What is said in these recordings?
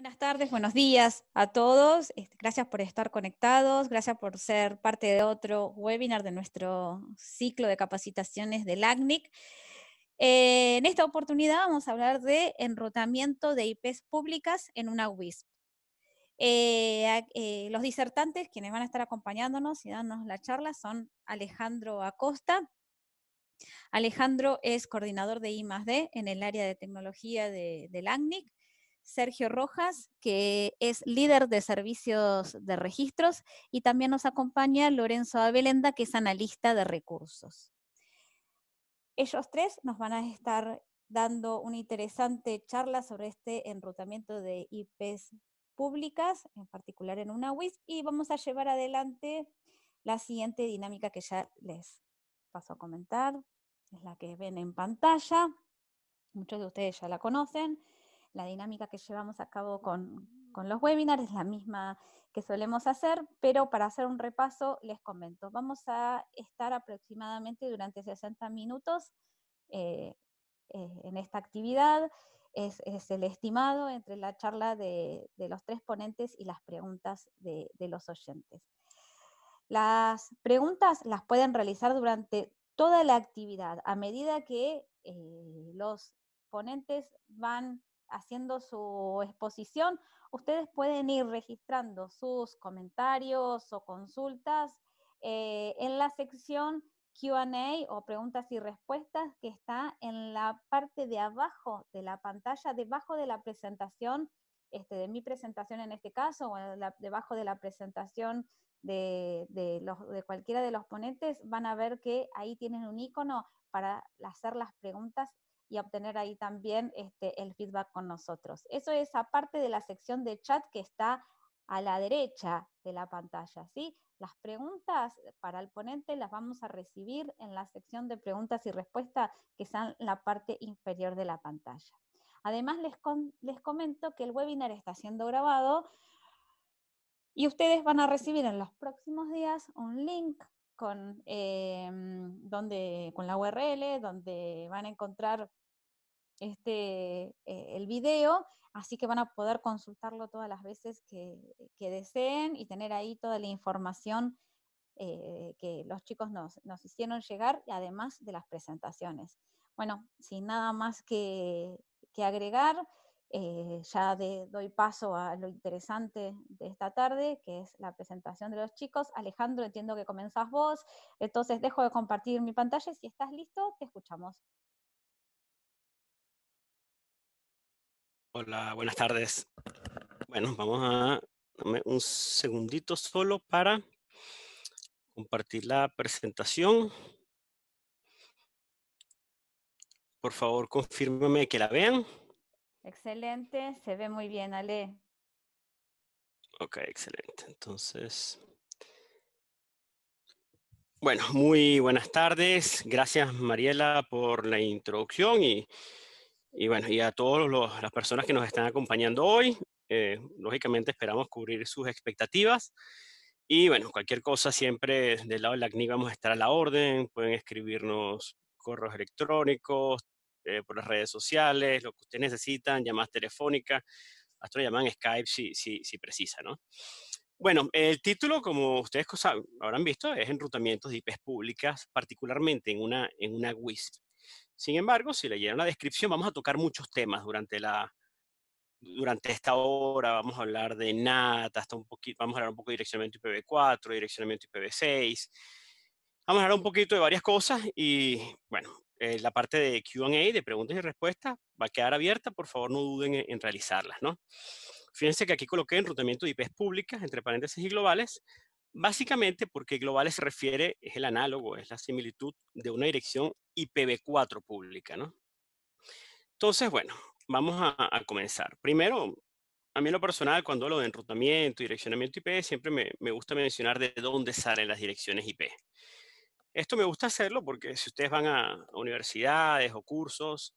Buenas tardes, buenos días a todos. Este, gracias por estar conectados, gracias por ser parte de otro webinar de nuestro ciclo de capacitaciones del ACNIC. Eh, en esta oportunidad vamos a hablar de enrutamiento de IPs públicas en una WISP. Eh, eh, los disertantes, quienes van a estar acompañándonos y dándonos la charla, son Alejandro Acosta. Alejandro es coordinador de I+.D. en el área de tecnología de, del ACNIC. Sergio Rojas, que es líder de servicios de registros, y también nos acompaña Lorenzo Abelenda, que es analista de recursos. Ellos tres nos van a estar dando una interesante charla sobre este enrutamiento de IPs públicas, en particular en una WISP, y vamos a llevar adelante la siguiente dinámica que ya les paso a comentar, es la que ven en pantalla, muchos de ustedes ya la conocen, la dinámica que llevamos a cabo con, los webinars, es la misma que solemos hacer, pero para hacer un repaso les comento, vamos a estar aproximadamente durante 60 minutos eh, eh, en esta actividad, es, el estimado entre la charla de, los tres ponentes y las preguntas de, los oyentes. Las preguntas las pueden realizar durante toda la actividad, a medida que eh, los ponentes van haciendo su exposición, ustedes pueden ir registrando sus comentarios o consultas eh, en la sección QA o preguntas y respuestas que está en la parte de abajo de la pantalla, debajo de la presentación, este, de mi presentación en este caso, o debajo de la presentación de, de cualquiera de los ponentes, van a ver que ahí tienen un icono para hacer las preguntas y obtener ahí también este, el feedback con nosotros. Eso es aparte de la sección de chat que está a la derecha de la pantalla, ¿sí? Las preguntas eh, para el ponente las vamos a recibir en la sección de preguntas y respuestas que está en la parte inferior de la pantalla. Además, les, les comento que el webinar está siendo grabado y ustedes van a recibir en los próximos días un link con, em, donde, con la URL, donde van a encontrar este, eh, el video, así que van a poder consultarlo todas las veces que, deseen y tener ahí toda la información eh, que los chicos nos, hicieron llegar, además de las presentaciones. Bueno, sin nada más que, que agregar, eh, ya doy paso a lo interesante de esta tarde, que es la presentación de los chicos. Alejandro, entiendo que comenzás vos, entonces dejo de compartir mi pantalla. Si estás listo, te escuchamos. Hola, buenas tardes. Bueno, vamos a darme un segundito solo para compartir la presentación. Por favor, confírmeme que la vean. Excelente, se ve muy bien, Ale. Ok, excelente. Entonces, bueno, muy buenas tardes. Gracias, Mariela, por la introducción y, y bueno, y a todas las personas que nos están acompañando hoy. Eh, lógicamente esperamos cubrir sus expectativas. Y bueno, cualquier cosa siempre del lado de la vamos a estar a la orden. Pueden escribirnos correos electrónicos, eh, por las redes sociales, lo que ustedes necesitan, llamadas telefónicas, hasta lo llaman Skype si, si, si precisa, ¿no? Bueno, el título, como ustedes habrán visto, es Enrutamientos de IPs públicas, particularmente en una, en una WISP. Sin embargo, si leyeron la descripción, vamos a tocar muchos temas durante la, durante esta hora vamos a hablar de NAT, hasta un poquito, vamos a hablar un poco de direccionamiento IPv4, direccionamiento IPv6, vamos a hablar un poquito de varias cosas y bueno, eh, la parte de QA, de preguntas y respuestas, va a quedar abierta, por favor no duden en, realizarlas, ¿no? Fíjense que aquí coloqué enrutamiento de IPs públicas, entre paréntesis y globales, básicamente porque globales se refiere, es el análogo, es la similitud de una dirección IPv4 pública, Entonces, bueno, vamos a, comenzar. Primero, a mí lo personal, cuando hablo de enrutamiento, direccionamiento IP, siempre me, me gusta mencionar de dónde salen las direcciones IP. Esto me gusta hacerlo porque si ustedes van a universidades o cursos,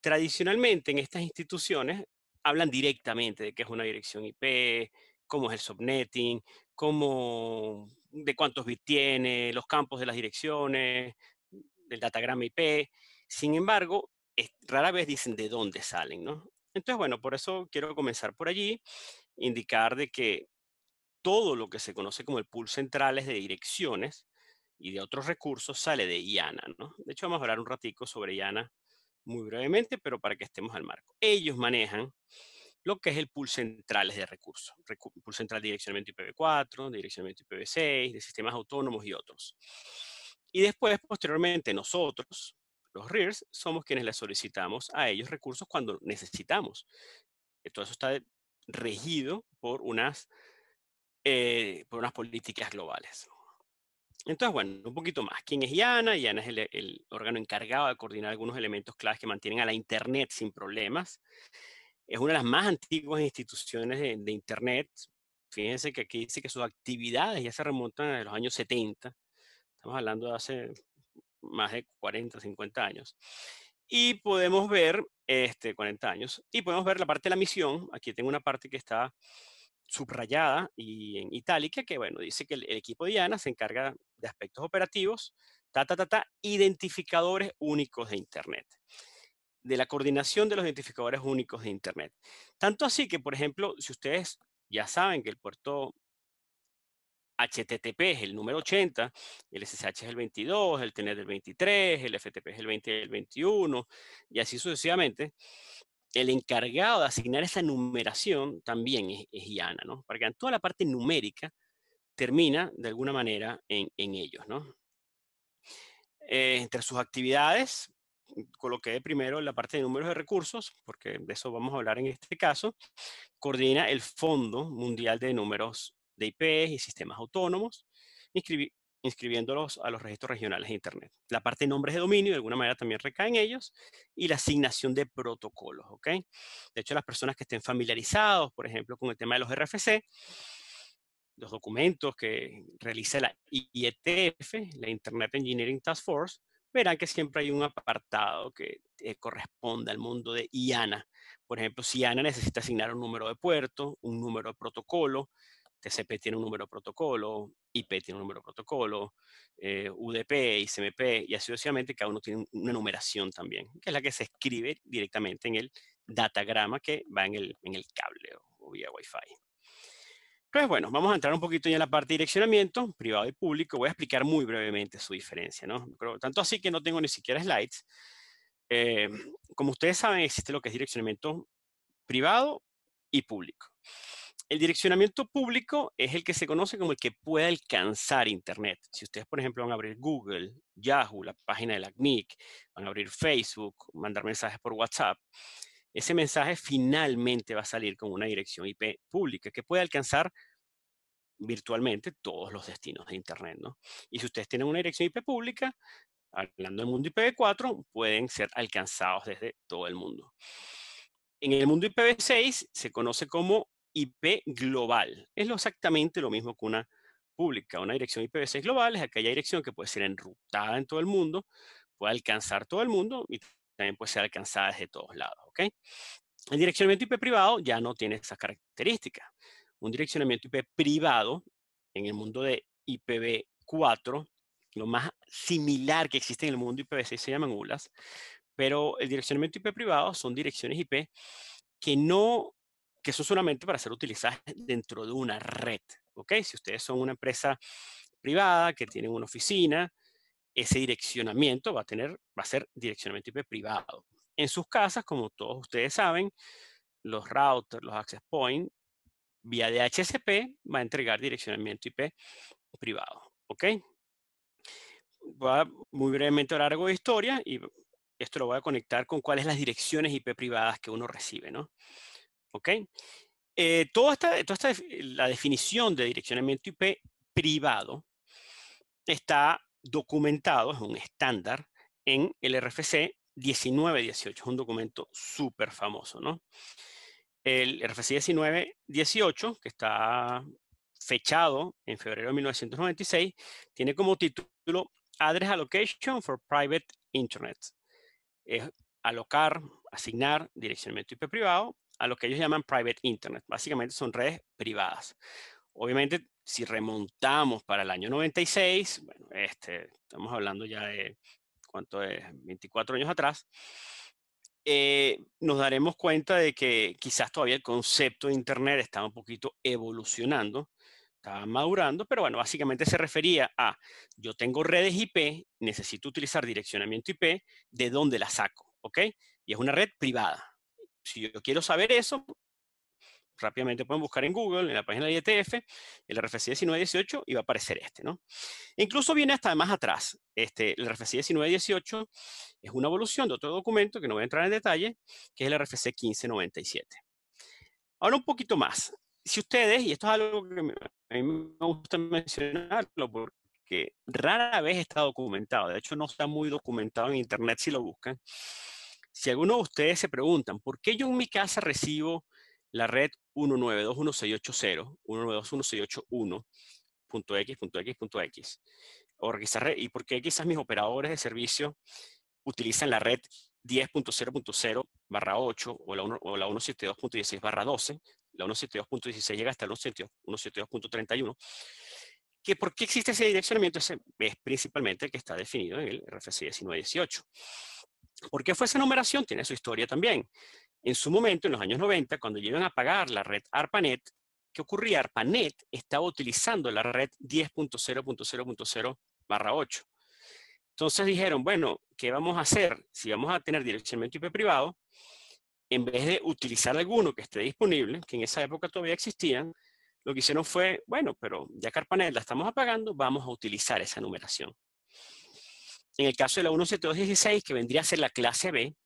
tradicionalmente en estas instituciones hablan directamente de qué es una dirección IP, cómo es el subnetting, cómo, de cuántos bits tiene, los campos de las direcciones, del datagrama IP. Sin embargo, rara vez dicen de dónde salen, ¿no? Entonces, bueno, por eso quiero comenzar por allí, indicar de que todo lo que se conoce como el pool central es de direcciones, y de otros recursos sale de IANA, ¿no? De hecho, vamos a hablar un ratico sobre IANA muy brevemente, pero para que estemos al marco. Ellos manejan lo que es el pool central de recursos, pool central de direccionamiento IPv4, direccionamiento IPv6, de sistemas autónomos y otros. Y después, posteriormente, nosotros, los RIRS, somos quienes les solicitamos a ellos recursos cuando necesitamos. Todo eso está regido por unas, eh, por unas políticas globales. Entonces, bueno, un poquito más. ¿Quién es IANA? IANA es el, órgano encargado de coordinar algunos elementos claves que mantienen a la Internet sin problemas. Es una de las más antiguas instituciones de, de Internet. Fíjense que aquí dice que sus actividades ya se remontan a los años 70. Estamos hablando de hace más de 40, 50 años. Y podemos ver, este, 40 años, y podemos ver la parte de la misión. Aquí tengo una parte que está subrayada y en itálica, que bueno, dice que el, equipo equipo Diana se encarga de aspectos operativos, ta, ta, ta, ta, identificadores únicos de Internet de la coordinación de los identificadores únicos de Internet. Tanto así que, por ejemplo, si ustedes ya saben que el puerto HTTP es el número 80, el SSH es el 22, el TNET el 23, el FTP es el 20 y el 21, y así sucesivamente, el encargado de asignar esa numeración también es, Iana, ¿no? Porque toda la parte numérica termina de alguna manera en, ellos, ¿no? Eh, entre sus actividades, coloqué primero la parte de números de recursos, porque de eso vamos a hablar en este caso, coordina el Fondo Mundial de Números de IPs e y Sistemas Autónomos, inscribiéndolos a los registros regionales de Internet. La parte de nombres de dominio, de alguna manera, también recae en ellos, y la asignación de protocolos, ¿ok? De hecho, las personas que estén familiarizados, por ejemplo, con el tema de los RFC, los documentos que realiza la IETF, la Internet Engineering Task Force, verán que siempre hay un apartado que eh, corresponde al mundo de IANA. Por ejemplo, si IANA necesita asignar un número de puerto, un número de protocolo, TCP tiene un número de protocolo, IP tiene un número de protocolo, eh, UDP, ICMP, y así sucesivamente cada uno tiene una numeración también, que es la que se escribe directamente en el datagrama que va en el, en el cable o, vía Wi-Fi. Entonces, bueno, vamos a entrar un poquito ya en la parte de direccionamiento, privado y público. Voy a explicar muy brevemente su diferencia, ¿no? tanto así que no tengo ni siquiera slides. Eh, como ustedes saben, existe lo que es direccionamiento privado y público. El direccionamiento público es el que se conoce como el que puede alcanzar Internet. Si ustedes, por ejemplo, van a abrir Google, Yahoo, la página de la CNIC, van a abrir Facebook, mandar mensajes por WhatsApp, ese mensaje finalmente va a salir con una dirección IP pública que puede alcanzar virtualmente todos los destinos de Internet. Y si ustedes tienen una dirección IP pública, hablando del mundo IPv4, pueden ser alcanzados desde todo el mundo. En el mundo IPv6 se conoce como IP global. Es lo exactamente lo mismo que una pública. Una dirección IPv6 global es aquella dirección que puede ser enrutada en todo el mundo, puede alcanzar todo el mundo y también puede ser alcanzada desde todos lados. ¿ok? El direccionamiento IP privado ya no tiene esas características. Un direccionamiento IP privado en el mundo de IPv4, lo más similar que existe en el mundo IPv6 se llaman ULAs, pero el direccionamiento IP privado son direcciones IP que no que eso solamente para ser utilizadas dentro de una red. ¿ok? Si ustedes son una empresa privada que tienen una oficina, ese direccionamiento va a, tener, va a ser direccionamiento IP privado. En sus casas, como todos ustedes saben, los routers, los access points, vía DHCP va a entregar direccionamiento IP privado. ¿Ok? Voy muy brevemente a largo de historia y esto lo voy a conectar con cuáles las direcciones IP privadas que uno recibe, ¿no? ¿Ok? Eh, toda esta, eh, la definición de direccionamiento IP privado está documentado, es un estándar, en el RFC 1918, es un documento súper famoso, ¿no? El RFC 1918, que está fechado en febrero de 1996, tiene como título Address Allocation for Private Internet. Es alocar, asignar direccionamiento IP privado a lo que ellos llaman private internet. Básicamente son redes privadas. Obviamente, si remontamos para el año 96, bueno, este, estamos hablando ya de, ¿cuánto es? 24 años atrás, eh, nos daremos cuenta de que quizás todavía el concepto de Internet estaba un poquito evolucionando, estaba madurando, pero bueno, básicamente se refería a, yo tengo redes IP, necesito utilizar direccionamiento IP, ¿de dónde la saco? ¿Ok? Y es una red privada si yo quiero saber eso, rápidamente pueden buscar en Google, en la página de IETF, el RFC 1918 y va a aparecer este, ¿no? E incluso viene hasta más atrás. Este, el RFC 1918 es una evolución de otro documento que no voy a entrar en detalle, que es el RFC 1597. Ahora un poquito más. Si ustedes, y esto es algo que a mí me gusta mencionarlo porque rara vez está documentado, de hecho no está muy documentado en Internet si lo buscan, si alguno de ustedes se preguntan, ¿por qué yo en mi casa recibo la red 192.1680, 192.1681.x.x.x? O quizás, ¿Y por qué quizás mis operadores de servicio utilizan la red 10.0.0 barra 8 o la, la 172.16 barra 12? La 172.16 llega hasta la 172.31. ¿Que ¿Por qué existe ese direccionamiento? es principalmente el que está definido en el RFC 1918. ¿Por qué fue esa numeración? Tiene su historia también. En su momento, en los años 90, cuando llegan a pagar la red ARPANET, ¿qué ocurría? ARPANET estaba utilizando la red 10.0.0.0 barra 8. Entonces dijeron, bueno, ¿qué vamos a hacer? Si vamos a tener direccionamiento IP privado, en vez de utilizar alguno que esté disponible, que en esa época todavía existían, lo que hicieron fue, bueno, pero ya que ARPANET la estamos apagando, vamos a utilizar esa numeración. En el caso de la 17216, que vendría a ser la clase B,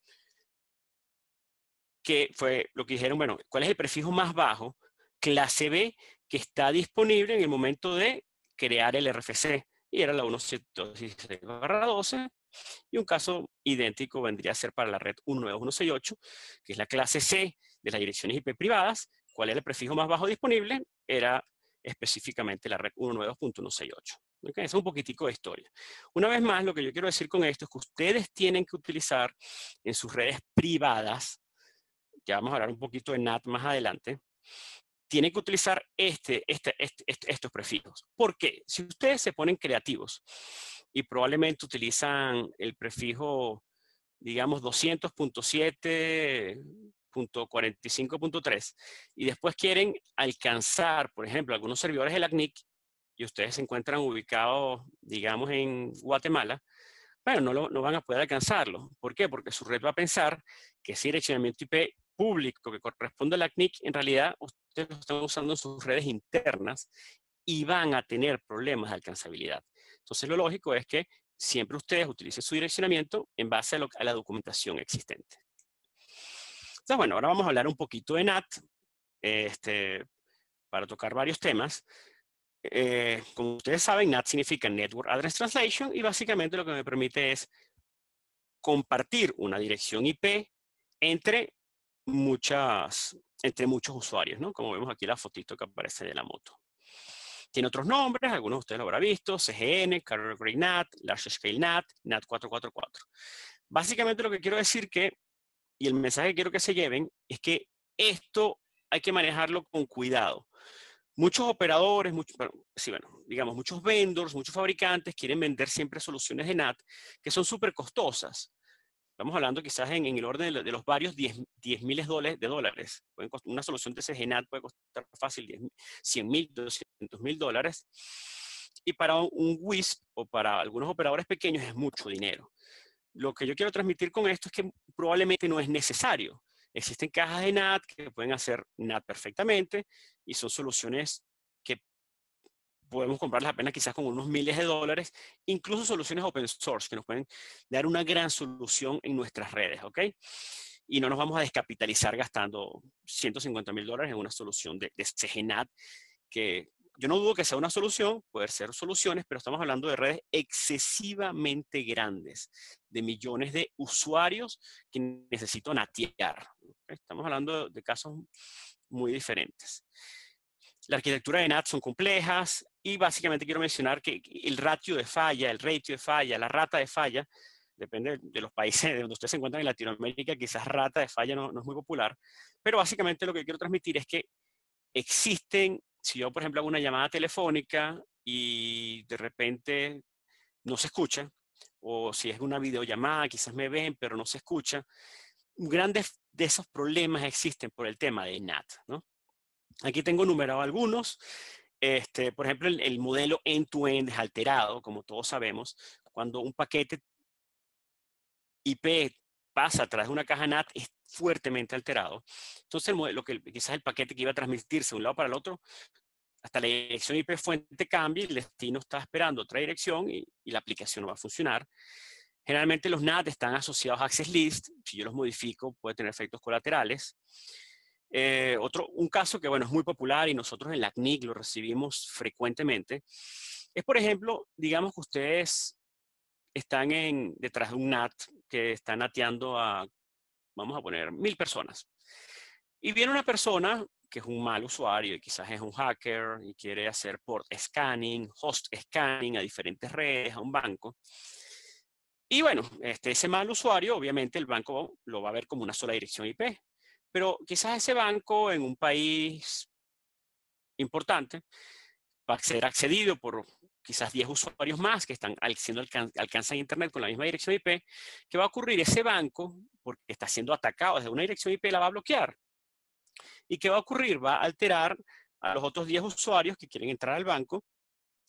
que fue lo que dijeron, bueno, ¿cuál es el prefijo más bajo? Clase B, que está disponible en el momento de crear el RFC. Y era la 17216-12. Y un caso idéntico vendría a ser para la red 192.168, que es la clase C de las direcciones IP privadas. ¿Cuál es el prefijo más bajo disponible? Era específicamente la red 192.168 es un poquitico de historia. Una vez más, lo que yo quiero decir con esto es que ustedes tienen que utilizar en sus redes privadas, ya vamos a hablar un poquito de NAT más adelante, tienen que utilizar este, este, este, estos prefijos. ¿Por qué? Si ustedes se ponen creativos y probablemente utilizan el prefijo, digamos, 200.7.45.3 y después quieren alcanzar, por ejemplo, algunos servidores de la CNIC ustedes se encuentran ubicados, digamos, en Guatemala, bueno, no, lo, van a poder alcanzarlo. ¿Por qué? Porque su red va a pensar que ese direccionamiento IP público que corresponde a la CNIC, en realidad ustedes lo están usando en sus redes internas y van a tener problemas de alcanzabilidad. Entonces, lo lógico es que siempre ustedes utilicen su direccionamiento en base a, la documentación existente. Entonces, bueno, ahora vamos a hablar un poquito de NAT, este, para tocar varios temas. Eh, como ustedes saben, NAT significa Network Address Translation y básicamente lo que me permite es compartir una dirección IP entre, muchas, entre muchos usuarios, ¿no? Como vemos aquí la fotito que aparece de la moto. Tiene otros nombres, algunos de ustedes lo habrán visto, CGN, Great NAT, Large Scale NAT, NAT 444. Básicamente lo que quiero decir que, y el mensaje que quiero que se lleven, es que esto hay que manejarlo con cuidado. Muchos operadores, muchos, digamos, muchos vendors, muchos fabricantes quieren vender siempre soluciones de NAT que son súper costosas. Estamos hablando quizás en, el orden de, los varios 10, miles de dólares. una solución de ese puede costar fácil 100 mil, 200 mil dólares. Y para un WISP o para algunos operadores pequeños es mucho dinero. Lo que yo quiero transmitir con esto es que probablemente no es necesario. Existen cajas de NAT que pueden hacer NAT perfectamente y son soluciones que podemos comprarlas apenas quizás con unos miles de dólares, incluso soluciones open source que nos pueden dar una gran solución en nuestras redes, ¿ok? Y no nos vamos a descapitalizar gastando 150 mil dólares en una solución de, de CGNAT que yo no dudo que sea una solución, puede ser soluciones, pero estamos hablando de redes excesivamente grandes, de millones de usuarios que necesitan atear. Estamos hablando de casos muy diferentes. La arquitectura de NAT son complejas y básicamente quiero mencionar que el ratio de falla, el ratio de falla, la rata de falla, depende de los países de donde ustedes se encuentran en Latinoamérica, quizás rata de falla no, no es muy popular, pero básicamente lo que quiero transmitir es que existen si yo, por ejemplo, hago una llamada telefónica y de repente no se escucha, o si es una videollamada, quizás me ven, pero no se escucha, grandes de esos problemas existen por el tema de NAT. Aquí tengo numerado algunos. Este, por ejemplo, el, modelo end-to-end -end es alterado, como todos sabemos. Cuando un paquete IP pasa de una caja NAT es fuertemente alterado. Entonces, el modelo, que, quizás el paquete que iba a transmitirse de un lado para el otro, hasta la dirección IP fuente cambia y el destino está esperando otra dirección y, la aplicación no va a funcionar. Generalmente los NAT están asociados a access list. Si yo los modifico, puede tener efectos colaterales. Eh, otro, un caso que, bueno, es muy popular y nosotros en la CNIC lo recibimos frecuentemente, es, por ejemplo, digamos que ustedes están detrás de un NAT que está nateando a, vamos a poner, mil personas. Y viene una persona que es un mal usuario y quizás es un hacker y quiere hacer port scanning, host scanning a diferentes redes, a un banco. Y bueno, este, ese mal usuario, obviamente el banco lo va a ver como una sola dirección IP, pero quizás ese banco en un país importante va a ser accedido por quizás 10 usuarios más que están siendo alcanzan Internet con la misma dirección IP, ¿qué va a ocurrir? Ese banco, porque está siendo atacado desde una dirección IP, la va a bloquear. ¿Y qué va a ocurrir? Va a alterar a los otros 10 usuarios que quieren entrar al banco,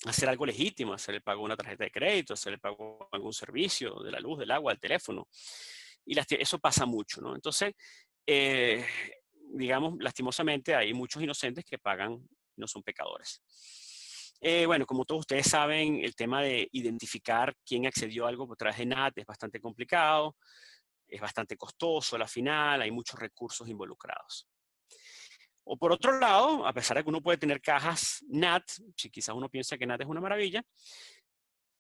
hacer algo legítimo, hacer el pago de una tarjeta de crédito, hacerle el pago de algún servicio, de la luz, del agua, del teléfono. Y eso pasa mucho, ¿no? Entonces, eh, digamos, lastimosamente hay muchos inocentes que pagan no son pecadores. Eh, bueno, como todos ustedes saben, el tema de identificar quién accedió a algo por través de NAT es bastante complicado, es bastante costoso a la final, hay muchos recursos involucrados. O por otro lado, a pesar de que uno puede tener cajas NAT, si quizás uno piensa que NAT es una maravilla,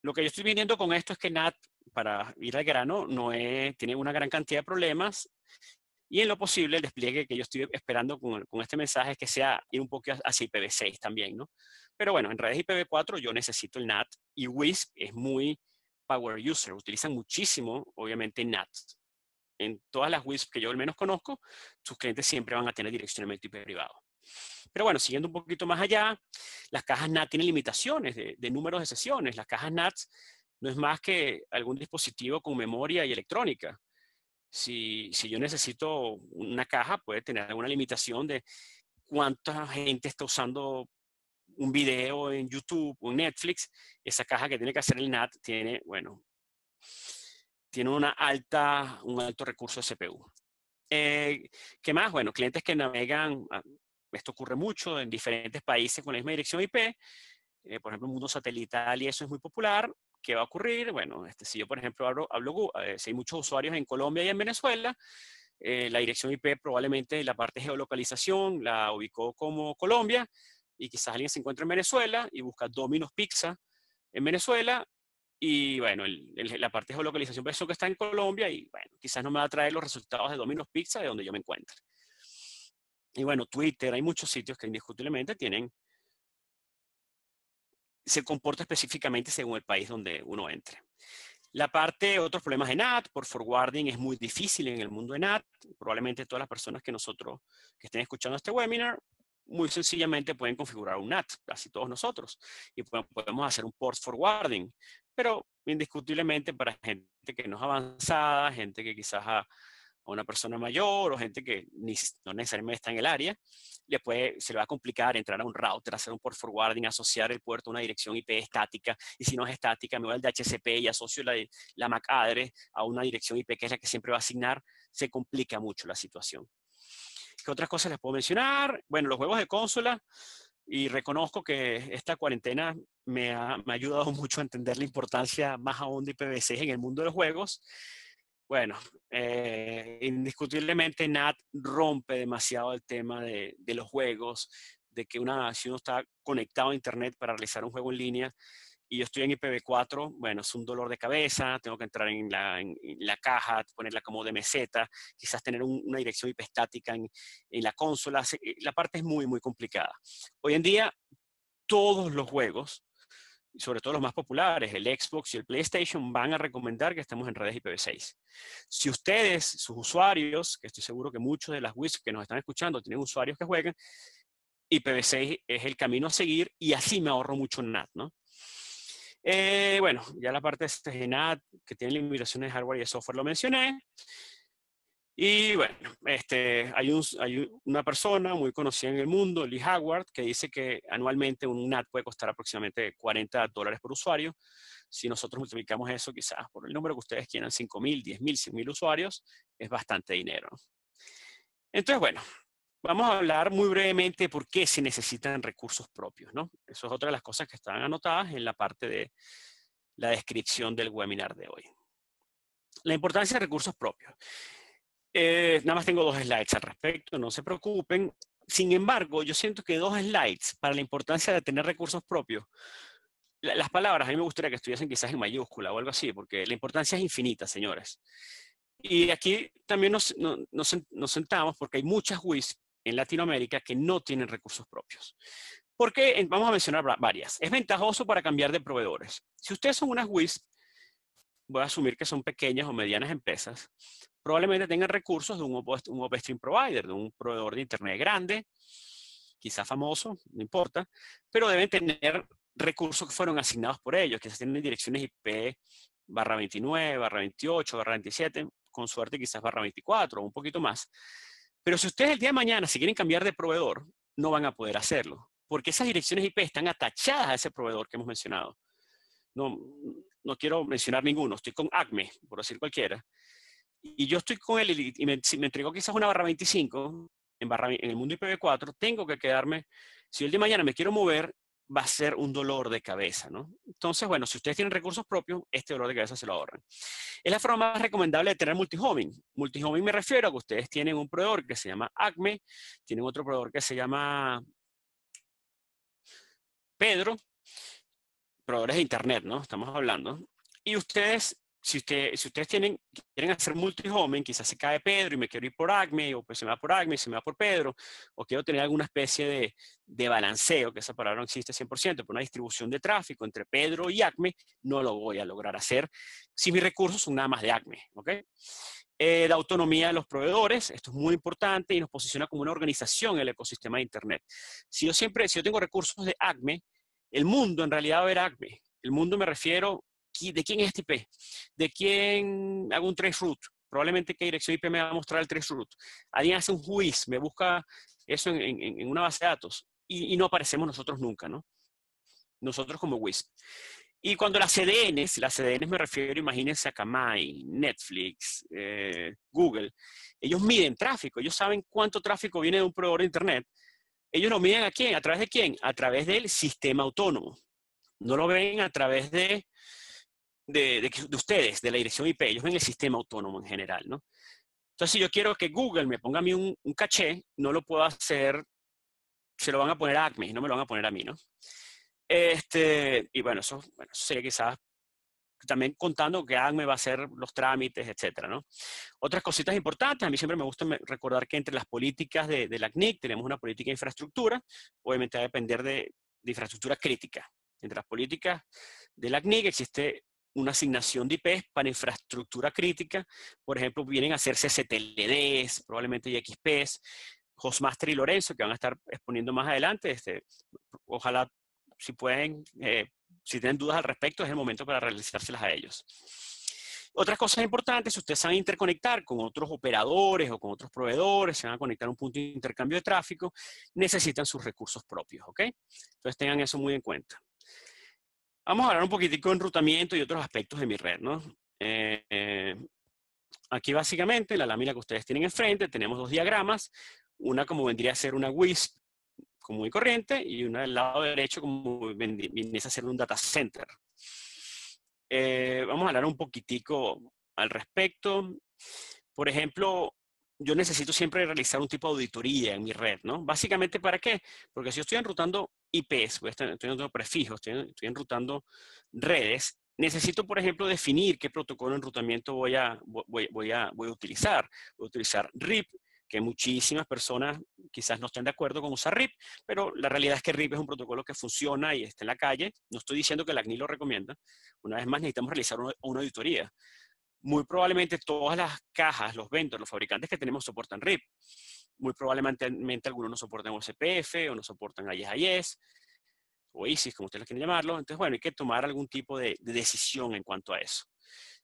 lo que yo estoy viniendo con esto es que NAT, para ir al grano, no tiene una gran cantidad de problemas y en lo posible, el despliegue que yo estoy esperando con, este mensaje es que sea ir un poco hacia IPv6 también, ¿no? Pero bueno, en redes IPv4 yo necesito el NAT y WISP es muy power user, utilizan muchísimo, obviamente, NAT. En todas las WISP que yo al menos conozco, sus clientes siempre van a tener direccionamiento IP privado. Pero bueno, siguiendo un poquito más allá, las cajas NAT tienen limitaciones de, de números de sesiones. Las cajas NAT no es más que algún dispositivo con memoria y electrónica. Si, yo necesito una caja, puede tener alguna limitación de cuánta gente está usando un video en YouTube o Netflix. Esa caja que tiene que hacer el NAT tiene, bueno, tiene una alta, un alto recurso de CPU. Eh, ¿Qué más? Bueno, clientes que navegan, ah, esto ocurre mucho en diferentes países con la misma dirección IP, eh, por ejemplo, el mundo satelital y eso es muy popular, ¿qué va a ocurrir? Bueno, este, si yo, por ejemplo, hablo, hablo eh, si hay muchos usuarios en Colombia y en Venezuela, eh, la dirección IP probablemente la parte geolocalización la ubicó como Colombia y quizás alguien se encuentra en Venezuela y busca Domino's Pizza en Venezuela y bueno, la parte de geolocalización pensó que está en Colombia y bueno, quizás no me va a traer los resultados de Domino's Pizza de donde yo me encuentro. Y bueno, Twitter, hay muchos sitios que indiscutiblemente tienen se comporta específicamente según el país donde uno entre. La parte, otros problemas en NAT, por forwarding es muy difícil en el mundo de NAT. Probablemente todas las personas que nosotros, que estén escuchando este webinar, muy sencillamente pueden configurar un NAT, casi todos nosotros, y podemos hacer un port forwarding. Pero indiscutiblemente para gente que no es avanzada, gente que quizás ha, a una persona mayor o gente que ni, no necesariamente está en el área, le se le va a complicar entrar a un router, hacer un port forwarding, asociar el puerto a una dirección IP estática, y si no es estática, me voy al DHCP y asocio la, la MAC address a una dirección IP que es la que siempre va a asignar, se complica mucho la situación. ¿Qué otras cosas les puedo mencionar? Bueno, los juegos de consola, y reconozco que esta cuarentena me ha, me ha ayudado mucho a entender la importancia más aún de IPv6 en el mundo de los juegos, bueno, eh, indiscutiblemente Nat rompe demasiado el tema de, los juegos, de que una, si uno está conectado a Internet para realizar un juego en línea y yo estoy en IPv4, bueno, es un dolor de cabeza, tengo que entrar en la, caja, ponerla como de meseta, quizás tener una dirección IP en, en la consola, eh, la parte es muy, muy complicada. Hoy en día, todos los juegos y sobre todo los más populares, el Xbox y el PlayStation, van a recomendar que estemos en redes IPv6. Si ustedes, sus usuarios, que estoy seguro que muchos de las Wii que nos están escuchando tienen usuarios que juegan, IPv6 es el camino a seguir y así me ahorro mucho NAT, ¿no? Eh, bueno, ya la parte de este NAT, que tiene limitaciones de hardware y de software, lo mencioné. Y bueno, este, hay, una persona muy conocida en el mundo, Lee Howard, que dice que anualmente un NAT puede costar aproximadamente 40 dólares por usuario. Si nosotros multiplicamos eso quizás por el número que ustedes quieran, 5.000, 10.000, 100.000 usuarios, es bastante dinero. Entonces, bueno, vamos a hablar muy brevemente por qué se necesitan recursos propios. ¿no? Eso es otra de las cosas que están anotadas en la parte de la descripción del webinar de hoy. La importancia de recursos propios. Eh, nada más tengo dos slides al respecto, no se preocupen. Sin embargo, yo siento que dos slides para la importancia de tener recursos propios. las palabras, a mí me gustaría que estuviesen quizás en mayúscula o algo así, porque la importancia es infinita, señores. Y aquí también nos, sentamos porque hay muchas WISP en Latinoamérica que no tienen recursos propios. Porque, vamos a mencionar varias, es ventajoso para cambiar de proveedores. Si ustedes son unas WISP, voy a asumir que son pequeñas o medianas empresas, probablemente tengan recursos de un, un upstream provider, de un proveedor de Internet grande, quizá famoso, no importa, pero deben tener recursos que fueron asignados por ellos, quizás tienen direcciones IP barra 29, barra 28, barra 27, con suerte quizás barra 24 o un poquito más. Pero si ustedes el día de mañana, si quieren cambiar de proveedor, no van a poder hacerlo, porque esas direcciones IP están atachadas a ese proveedor que hemos mencionado. No, no quiero mencionar ninguno, estoy con ACME, por decir cualquiera y yo estoy con él y me, entregó quizás una barra 25 en, barra, en el mundo IPv4, tengo que quedarme, si el de mañana me quiero mover, va a ser un dolor de cabeza, ¿no? Entonces, bueno, si ustedes tienen recursos propios, este dolor de cabeza se lo ahorran. Es la forma más recomendable de tener multihoming. Multihoming me refiero a que ustedes tienen un proveedor que se llama Acme, tienen otro proveedor que se llama Pedro, proveedores de Internet, ¿no? Estamos hablando. Y ustedes si, si ustedes tienen, quieren hacer multihomen, quizás se cae Pedro y me quiero ir por Acme, o pues se me va por Acme, se me va por Pedro, o quiero tener alguna especie de, de balanceo, que esa palabra no existe 100%, pero una distribución de tráfico entre Pedro y Acme, no lo voy a lograr hacer si mis recursos son nada más de Acme. ¿okay? Eh, la autonomía de los proveedores, esto es muy importante y nos posiciona como una organización en el ecosistema de Internet. Si yo siempre, si yo tengo recursos de Acme, el mundo en realidad va a ver Acme. El mundo me refiero de quién es este IP, de quién hago un trace root, probablemente qué dirección IP me va a mostrar el trace root. Alguien hace un juiz, me busca eso en, una base de datos y, no aparecemos nosotros nunca, ¿no? Nosotros como WISP. Y cuando las CDNs, las CDNs me refiero, imagínense a Camai, Netflix, eh, Google, ellos miden tráfico, ellos saben cuánto tráfico viene de un proveedor de Internet. Ellos lo miden a quién, a través de quién, a través del sistema autónomo. No lo ven a través de de, de, ustedes, de la dirección IP, ellos ven el sistema autónomo en general, ¿no? Entonces, si yo quiero que Google me ponga a mí un, un caché, no lo puedo hacer, se lo van a poner a Acme, no me lo van a poner a mí, ¿no? Este, y bueno eso, bueno, sería quizás también contando que ACME va a hacer los trámites, etcétera, ¿no? Otras cositas importantes, a mí siempre me gusta recordar que entre las políticas de, de la CNIC tenemos una política de infraestructura, obviamente va a depender de, de infraestructura crítica. Entre las políticas de la CNIC existe una asignación de IPs para infraestructura crítica. Por ejemplo, vienen a hacerse CTLDs, probablemente IXPs, Hostmaster y Lorenzo, que van a estar exponiendo más adelante. Este, ojalá, si pueden, eh, si tienen dudas al respecto, es el momento para realizárselas a ellos. Otras cosas importantes, si ustedes van a interconectar con otros operadores o con otros proveedores, se van a conectar a un punto de intercambio de tráfico, necesitan sus recursos propios, ¿ok? Entonces tengan eso muy en cuenta. Vamos a hablar un poquitico de enrutamiento y otros aspectos de mi red, ¿no? Eh, eh, aquí básicamente, la lámina que ustedes tienen enfrente, tenemos dos diagramas, una como vendría a ser una WISP como y corriente, y una del lado derecho como vendría a ser un data center. Eh, vamos a hablar un poquitico al respecto. Por ejemplo, yo necesito siempre realizar un tipo de auditoría en mi red, ¿no? Básicamente, ¿para qué? Porque si yo estoy enrutando IPs, estoy enrutando prefijos, estoy, enrutando redes, necesito, por ejemplo, definir qué protocolo de enrutamiento voy a, utilizar. Voy a utilizar RIP, que muchísimas personas quizás no estén de acuerdo con usar RIP, pero la realidad es que RIP es un protocolo que funciona y está en la calle. No estoy diciendo que el ACNI lo recomienda. Una vez más, necesitamos realizar una auditoría muy probablemente todas las cajas, los vendors, los fabricantes que tenemos soportan RIP. Muy probablemente algunos no soportan OCPF o no soportan ISIS o ISIS, como ustedes lo quieren llamarlo. Entonces, bueno, hay que tomar algún tipo de, decisión en cuanto a eso.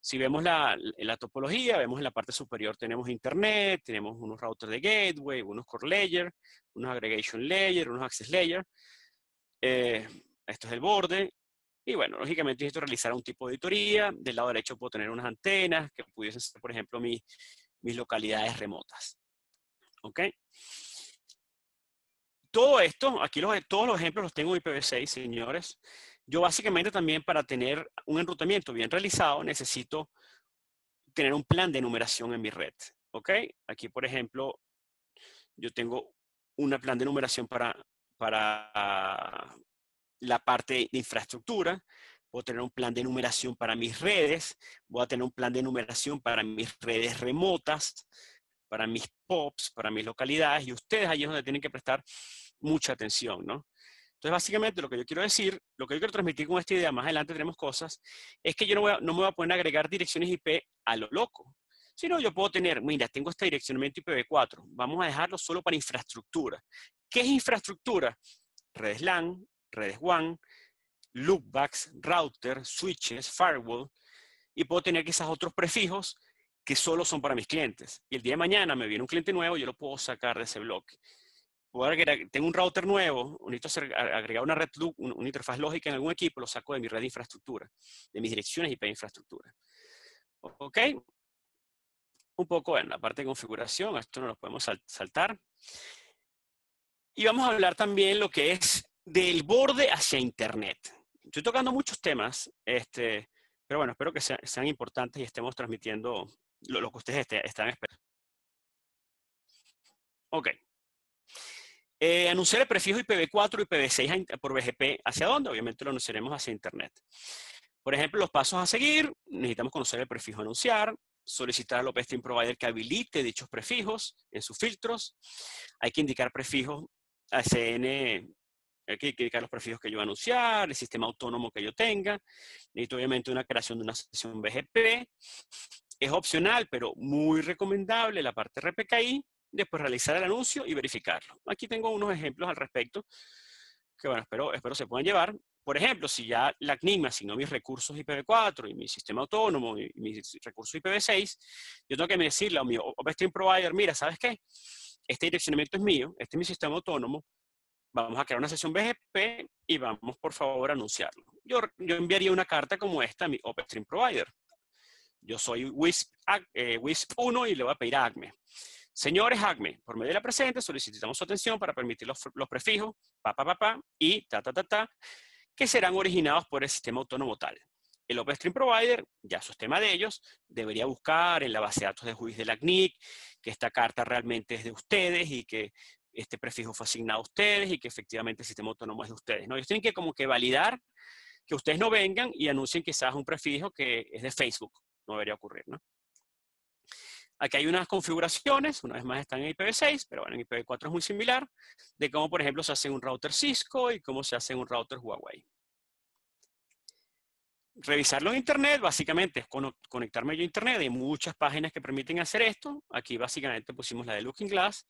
Si vemos la, topología, vemos en la parte superior tenemos Internet, tenemos unos routers de gateway, unos core layer, unos aggregation layer, unos access layer. Eh, esto es el borde. Y bueno, lógicamente esto realizará un tipo de auditoría. Del lado derecho puedo tener unas antenas que pudiesen ser, por ejemplo, mis, mis localidades remotas. ¿Ok? Todo esto, aquí los, todos los ejemplos los tengo en IPv6, señores. Yo básicamente también para tener un enrutamiento bien realizado necesito tener un plan de numeración en mi red. ¿Ok? Aquí, por ejemplo, yo tengo un plan de numeración para, para, la parte de infraestructura, voy a tener un plan de numeración para mis redes, voy a tener un plan de numeración para mis redes remotas, para mis POPs, para mis localidades, y ustedes ahí es donde tienen que prestar mucha atención, ¿no? Entonces, básicamente, lo que yo quiero decir, lo que yo quiero transmitir con esta idea, más adelante tenemos cosas, es que yo no, me voy a poner a agregar direcciones IP a lo loco, sino yo puedo tener, mira, tengo este direccionamiento IPv4, vamos a dejarlo solo para infraestructura. ¿Qué es infraestructura? Redes LAN, redes One, loopbacks, router, switches, firewall, y puedo tener quizás otros prefijos que solo son para mis clientes. Y el día de mañana me viene un cliente nuevo, yo lo puedo sacar de ese bloque. que Tengo un router nuevo, necesito agregar una red una interfaz lógica en algún equipo, lo saco de mi red de infraestructura, de mis direcciones IP de infraestructura. ¿Ok? Un poco en la parte de configuración, esto no lo podemos saltar. Y vamos a hablar también lo que es del borde hacia Internet. Estoy tocando muchos temas, este, pero bueno, espero que sean, importantes y estemos transmitiendo lo, que ustedes este, están esperando. Ok. Eh, anunciar el prefijo IPv4 y IPv6 por BGP, ¿hacia dónde? Obviamente lo anunciaremos hacia Internet. Por ejemplo, los pasos a seguir, necesitamos conocer el prefijo anunciar, solicitar al OpenStream Provider que habilite dichos prefijos en sus filtros, hay que indicar prefijos ASN hay eh, que indicar los prefijos que yo voy a anunciar, el sistema autónomo que yo tenga. Necesito obviamente una creación de una sesión BGP. Es opcional, pero muy recomendable la parte RPKI. Después realizar el anuncio y verificarlo. Aquí tengo unos ejemplos al respecto que bueno, espero, espero se puedan llevar. Por ejemplo, si ya la CNIM asignó mis recursos IPv4 y mi sistema autónomo y mis recursos IPv6, yo tengo que decirle a mi OpenStream Provider, mira, ¿sabes qué? Este direccionamiento es mío, este es mi sistema autónomo, vamos a crear una sesión BGP y vamos por favor a anunciarlo. Yo, enviaría una carta como esta a mi OpenStream Provider. Yo soy WISP, 1 eh, y le voy a pedir a ACME. Señores ACME, por medio de la presente solicitamos su atención para permitir los, prefijos, pa, pa, y ta, ta, ta, ta, que serán originados por el sistema autónomo tal. El OpenStream Provider, ya su tema de ellos, debería buscar en la base de datos de juicio de la CNIC que esta carta realmente es de ustedes y que este prefijo fue asignado a ustedes y que efectivamente el sistema autónomo es de ustedes. ¿no? Ellos tienen que como que validar que ustedes no vengan y anuncien quizás un prefijo que es de Facebook. No debería ocurrir, ¿no? Aquí hay unas configuraciones, una vez más están en IPv6, pero bueno, en IPv4 es muy similar, de cómo, por ejemplo, se hace un router Cisco y cómo se hace un router Huawei. Revisarlo en Internet, básicamente, es conectarme yo a Internet. Hay muchas páginas que permiten hacer esto. Aquí, básicamente, pusimos la de Looking Glass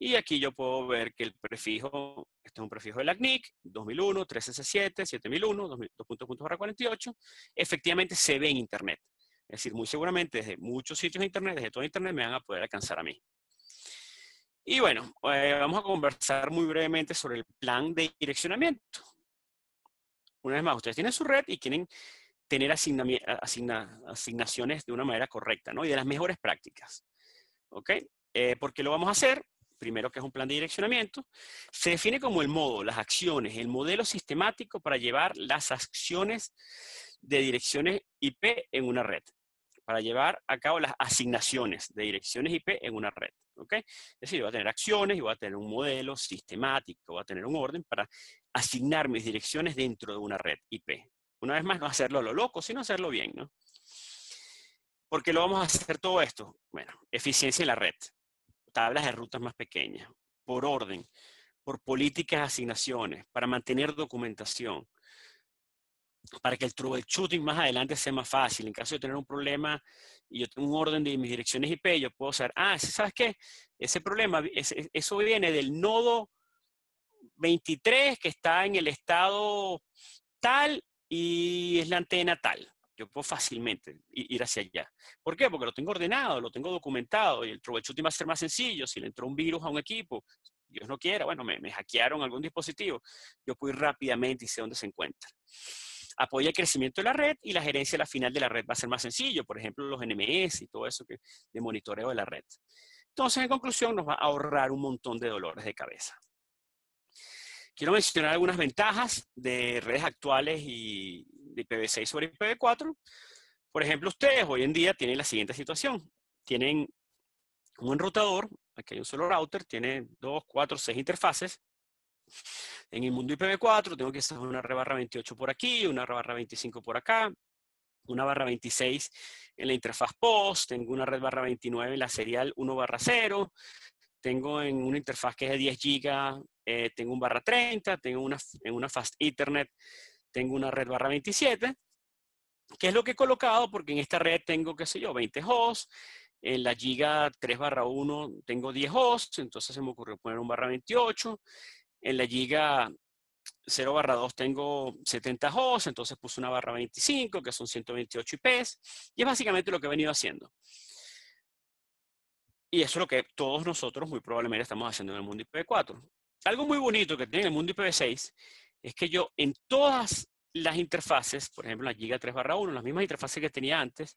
y aquí yo puedo ver que el prefijo, este es un prefijo de la NIC 2001, 1367, 7001, 2.48, efectivamente se ve en Internet. Es decir, muy seguramente desde muchos sitios de Internet, desde todo Internet, me van a poder alcanzar a mí. Y bueno, eh, vamos a conversar muy brevemente sobre el plan de direccionamiento. Una vez más, ustedes tienen su red y quieren tener asignaciones de una manera correcta, ¿no? Y de las mejores prácticas. ¿Ok? Eh, ¿Por qué lo vamos a hacer? primero que es un plan de direccionamiento, se define como el modo, las acciones, el modelo sistemático para llevar las acciones de direcciones IP en una red, para llevar a cabo las asignaciones de direcciones IP en una red. ¿ok? Es decir, voy a tener acciones y voy a tener un modelo sistemático, voy a tener un orden para asignar mis direcciones dentro de una red IP. Una vez más, no hacerlo a lo loco, sino hacerlo bien. ¿no? ¿Por qué lo vamos a hacer todo esto? Bueno, eficiencia en la red tablas de rutas más pequeñas, por orden, por políticas asignaciones, para mantener documentación, para que el troubleshooting más adelante sea más fácil. En caso de tener un problema y yo tengo un orden de mis direcciones IP, yo puedo saber, ah, ¿sabes qué? Ese problema, eso viene del nodo 23 que está en el estado tal y es la antena tal. Yo puedo fácilmente ir hacia allá. ¿Por qué? Porque lo tengo ordenado, lo tengo documentado y el troubleshooting va a ser más sencillo. Si le entró un virus a un equipo, Dios no quiera, bueno, me, hackearon algún dispositivo, yo puedo ir rápidamente y sé dónde se encuentra apoya el crecimiento de la red y la gerencia a la final de la red va a ser más sencillo, por ejemplo, los NMS y todo eso de monitoreo de la red. Entonces, en conclusión, nos va a ahorrar un montón de dolores de cabeza. Quiero mencionar algunas ventajas de redes actuales y, IPv6 sobre IPv4. Por ejemplo, ustedes hoy en día tienen la siguiente situación. Tienen un enrutador, aquí hay un solo router, tiene 2, 4, 6 interfaces. En el mundo IPv4 tengo que hacer una barra 28 por aquí, una barra 25 por acá, una barra 26 en la interfaz POST, tengo una red barra 29 en la serial 1 barra 0, tengo en una interfaz que es de 10 GB, eh, tengo un barra 30, tengo una, en una fast Ethernet tengo una red barra 27, que es lo que he colocado porque en esta red tengo, qué sé yo, 20 hosts, en la giga 3 barra 1 tengo 10 hosts, entonces se me ocurrió poner un barra 28, en la giga 0 barra 2 tengo 70 hosts, entonces puse una barra 25, que son 128 IPs, y es básicamente lo que he venido haciendo. Y eso es lo que todos nosotros muy probablemente estamos haciendo en el mundo IPv4. Algo muy bonito que tiene el mundo IPv6 es que yo en todas las interfaces, por ejemplo, la Giga 3 barra 1, las mismas interfaces que tenía antes,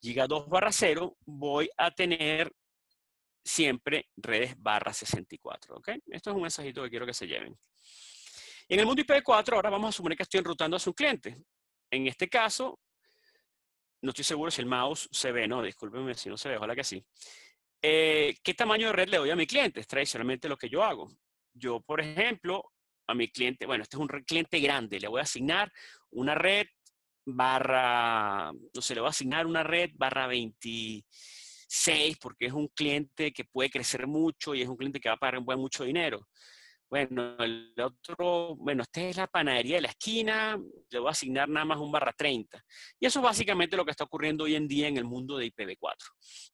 Giga 2 barra 0, voy a tener siempre redes barra 64, ¿ok? Esto es un mensajito que quiero que se lleven. En el mundo IPv4, ahora vamos a suponer que estoy enrutando a su cliente. En este caso, no estoy seguro si el mouse se ve, no, discúlpenme si no se ve, ojalá que sí. Eh, ¿Qué tamaño de red le doy a mi cliente? Es tradicionalmente lo que yo hago. Yo, por ejemplo, a mi cliente, bueno, este es un cliente grande, le voy a asignar una red barra, no sé, le voy a asignar una red barra 26 porque es un cliente que puede crecer mucho y es un cliente que va a pagar un buen mucho dinero. Bueno, el otro, bueno, esta es la panadería de la esquina, le voy a asignar nada más un barra 30. Y eso es básicamente lo que está ocurriendo hoy en día en el mundo de IPv4.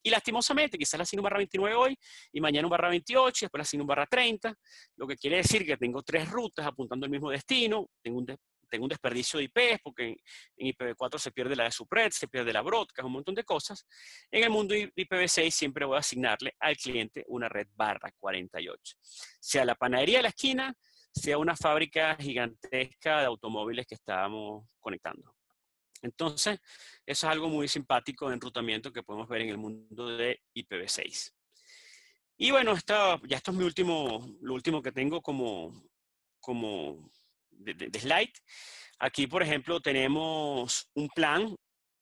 Y lastimosamente, quizás la asigno un barra 29 hoy, y mañana un barra 28, y después la asigno un barra 30, lo que quiere decir que tengo tres rutas apuntando al mismo destino, tengo un, tengo un desperdicio de IPs, porque en, IPv4 se pierde la de subred, se pierde la broadcast, un montón de cosas. En el mundo IPv6 siempre voy a asignarle al cliente una red barra 48. Sea la panadería de la esquina, sea una fábrica gigantesca de automóviles que estábamos conectando. Entonces, eso es algo muy simpático de enrutamiento que podemos ver en el mundo de IPv6. Y bueno, ya esto es mi último, lo último que tengo como, como de, slide. Aquí, por ejemplo, tenemos un plan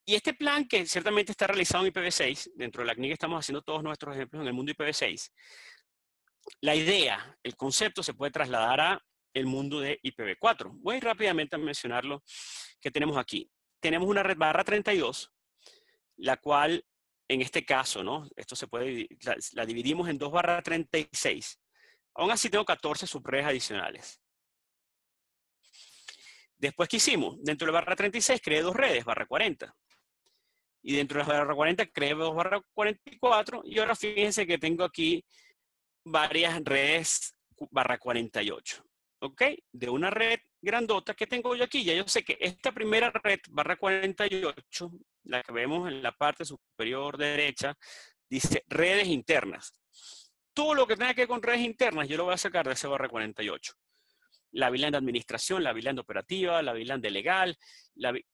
y este plan que ciertamente está realizado en IPv6, dentro de la CNIG estamos haciendo todos nuestros ejemplos en el mundo IPv6, la idea, el concepto se puede trasladar a el mundo de IPv4. Voy rápidamente a mencionarlo que tenemos aquí. Tenemos una red barra 32, la cual en este caso, ¿no? Esto se puede, la, la dividimos en 2 barra 36. Aún así tengo 14 subredes adicionales. Después, ¿qué hicimos? Dentro de la barra 36 creé dos redes, barra 40. Y dentro de la barra 40 creé dos barra 44. Y ahora fíjense que tengo aquí varias redes barra 48. ¿Ok? De una red grandota que tengo yo aquí, ya yo sé que esta primera red barra 48, la que vemos en la parte superior derecha, dice redes internas. Todo lo que tenga que ver con redes internas, yo lo voy a sacar de ese barra 48 la VLAN de administración, la VLAN operativa, la VLAN de legal,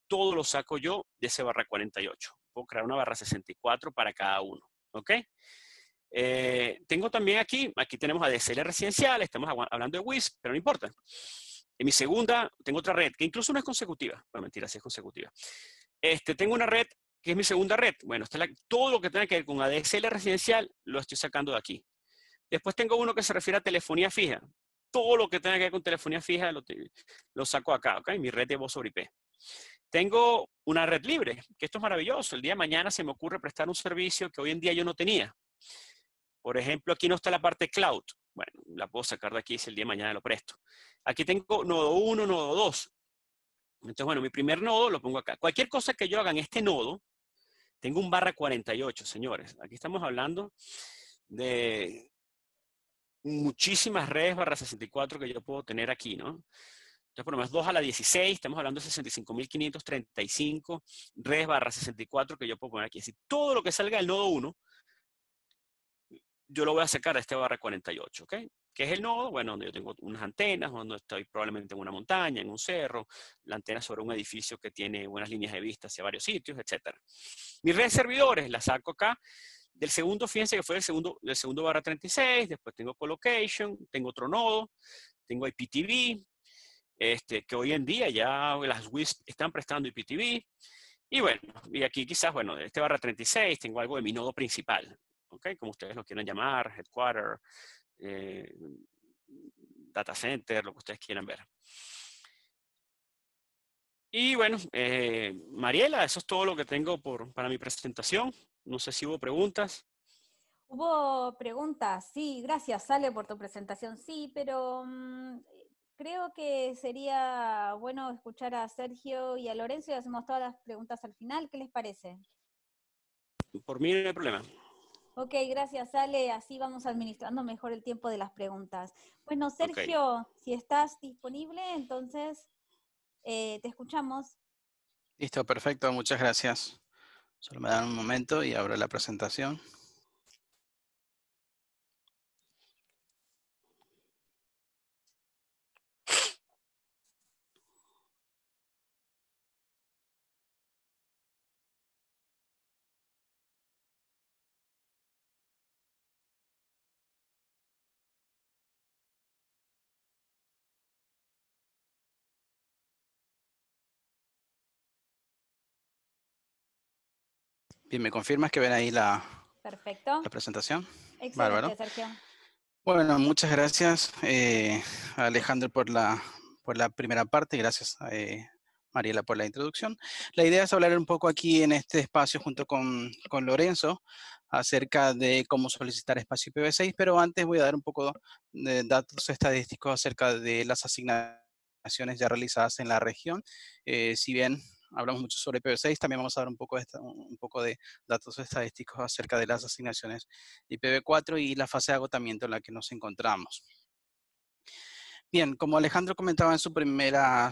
todo lo saco yo de ese barra 48. Puedo crear una barra 64 para cada uno, ¿ok? Eh, tengo también aquí, aquí tenemos ADSL residencial, estamos hablando de WISP, pero no importa. En mi segunda, tengo otra red, que incluso no es consecutiva. Bueno, mentira, sí es consecutiva. Este, tengo una red que es mi segunda red. Bueno, todo lo que tenga que ver con ADSL residencial lo estoy sacando de aquí. Después tengo uno que se refiere a telefonía fija todo lo que tenga que ver con telefonía fija lo, saco acá, ¿ok? Mi red de voz sobre IP. Tengo una red libre, que esto es maravilloso. El día de mañana se me ocurre prestar un servicio que hoy en día yo no tenía. Por ejemplo, aquí no está la parte cloud. Bueno, la puedo sacar de aquí si el día de mañana lo presto. Aquí tengo nodo 1, nodo 2. Entonces, bueno, mi primer nodo lo pongo acá. Cualquier cosa que yo haga en este nodo, tengo un barra 48, señores. Aquí estamos hablando de muchísimas redes barra 64 que yo puedo tener aquí, ¿no? Entonces, por lo menos 2 a la 16, estamos hablando de 65.535 redes barra 64 que yo puedo poner aquí. Es todo lo que salga del nodo 1, yo lo voy a sacar a este barra 48, ¿ok? que es el nodo? Bueno, donde yo tengo unas antenas, donde estoy probablemente en una montaña, en un cerro, la antena sobre un edificio que tiene buenas líneas de vista hacia varios sitios, etc. Mis red servidores la saco acá del segundo, fíjense que fue el segundo, del segundo barra 36, después tengo colocation tengo otro nodo, tengo IPTV, este, que hoy en día ya las WISP están prestando IPTV. Y bueno, y aquí quizás, bueno, de este barra 36 tengo algo de mi nodo principal, ¿ok? Como ustedes lo quieran llamar, headquarter, eh, data center, lo que ustedes quieran ver. Y bueno, eh, Mariela, eso es todo lo que tengo por, para mi presentación. No sé si hubo preguntas. Hubo preguntas, sí, gracias, Sale, por tu presentación, sí, pero mm, creo que sería bueno escuchar a Sergio y a Lorenzo y hacemos todas las preguntas al final, ¿qué les parece? Por mí no hay problema. Ok, gracias, Ale, así vamos administrando mejor el tiempo de las preguntas. Bueno, Sergio, si estás disponible, entonces eh, te escuchamos. Listo, perfecto, muchas gracias. Solo me dan un momento y abro la presentación. Y me confirmas que ven ahí la, presentación. Excelente, Bueno, muchas gracias eh, Alejandro por la, primera parte, gracias eh, Mariela por la introducción. La idea es hablar un poco aquí en este espacio junto con, Lorenzo acerca de cómo solicitar espacio IPv6, pero antes voy a dar un poco de datos estadísticos acerca de las asignaciones ya realizadas en la región. Eh, si bien hablamos mucho sobre IPv6, también vamos a dar un poco, de, un poco de datos estadísticos acerca de las asignaciones IPv4 y la fase de agotamiento en la que nos encontramos. Bien, como Alejandro comentaba en, ah,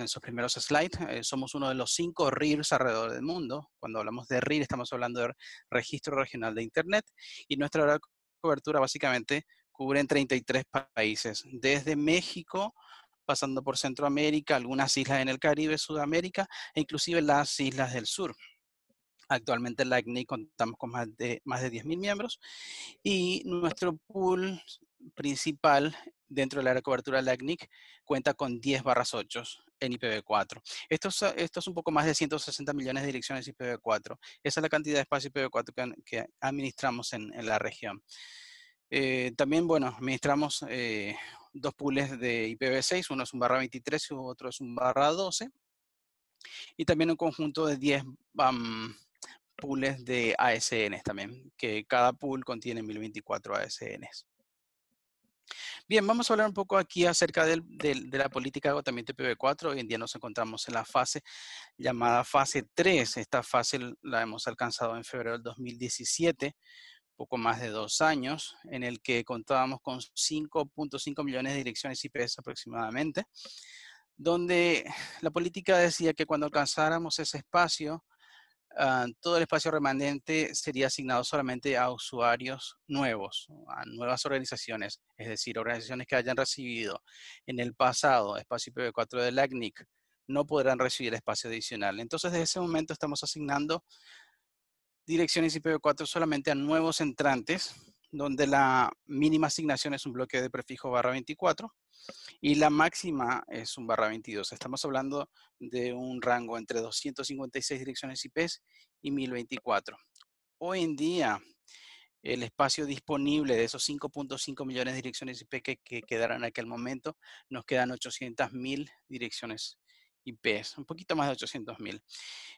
en sus primeros slides, eh, somos uno de los cinco RIRs alrededor del mundo. Cuando hablamos de RIR estamos hablando de Registro Regional de Internet y nuestra cobertura básicamente cubre en 33 países, desde México pasando por Centroamérica, algunas islas en el Caribe, Sudamérica e inclusive las islas del sur. Actualmente en la contamos con más de, más de 10.000 miembros y nuestro pool principal dentro de la área cobertura de la cuenta con 10 barras 8 en IPv4. Esto es, esto es, un poco más de 160 millones de direcciones IPv4. Esa es la cantidad de espacio IPv4 que, administramos en, la región. Eh, también, bueno, administramos eh, dos pools de IPv6, uno es un barra 23 y otro es un barra 12. Y también un conjunto de 10 pools de ASNs también, que cada pool contiene 1024 ASNs. Bien, vamos a hablar un poco aquí acerca de la política de agotamiento IPv4. Hoy en día nos encontramos en la fase llamada fase 3. Esta fase la hemos alcanzado en febrero del 2017 poco más de dos años, en el que contábamos con 5.5 millones de direcciones IPS aproximadamente, donde la política decía que cuando alcanzáramos ese espacio, ah, todo el espacio remanente sería asignado solamente a usuarios nuevos, a nuevas organizaciones, es decir, organizaciones que hayan recibido en el pasado espacio IPv4 del ACNIC, no podrán recibir espacio adicional. Entonces, desde ese momento estamos asignando direcciones IPv4 solamente a nuevos entrantes, donde la mínima asignación es un bloque de prefijo barra 24 y la máxima es un barra 22. Estamos hablando de un rango entre 256 direcciones IP y 1024. Hoy en día, el espacio disponible de esos 5.5 millones de direcciones IP que, quedarán en aquel momento, nos quedan 800.000 direcciones IPs, un poquito más de 800.000.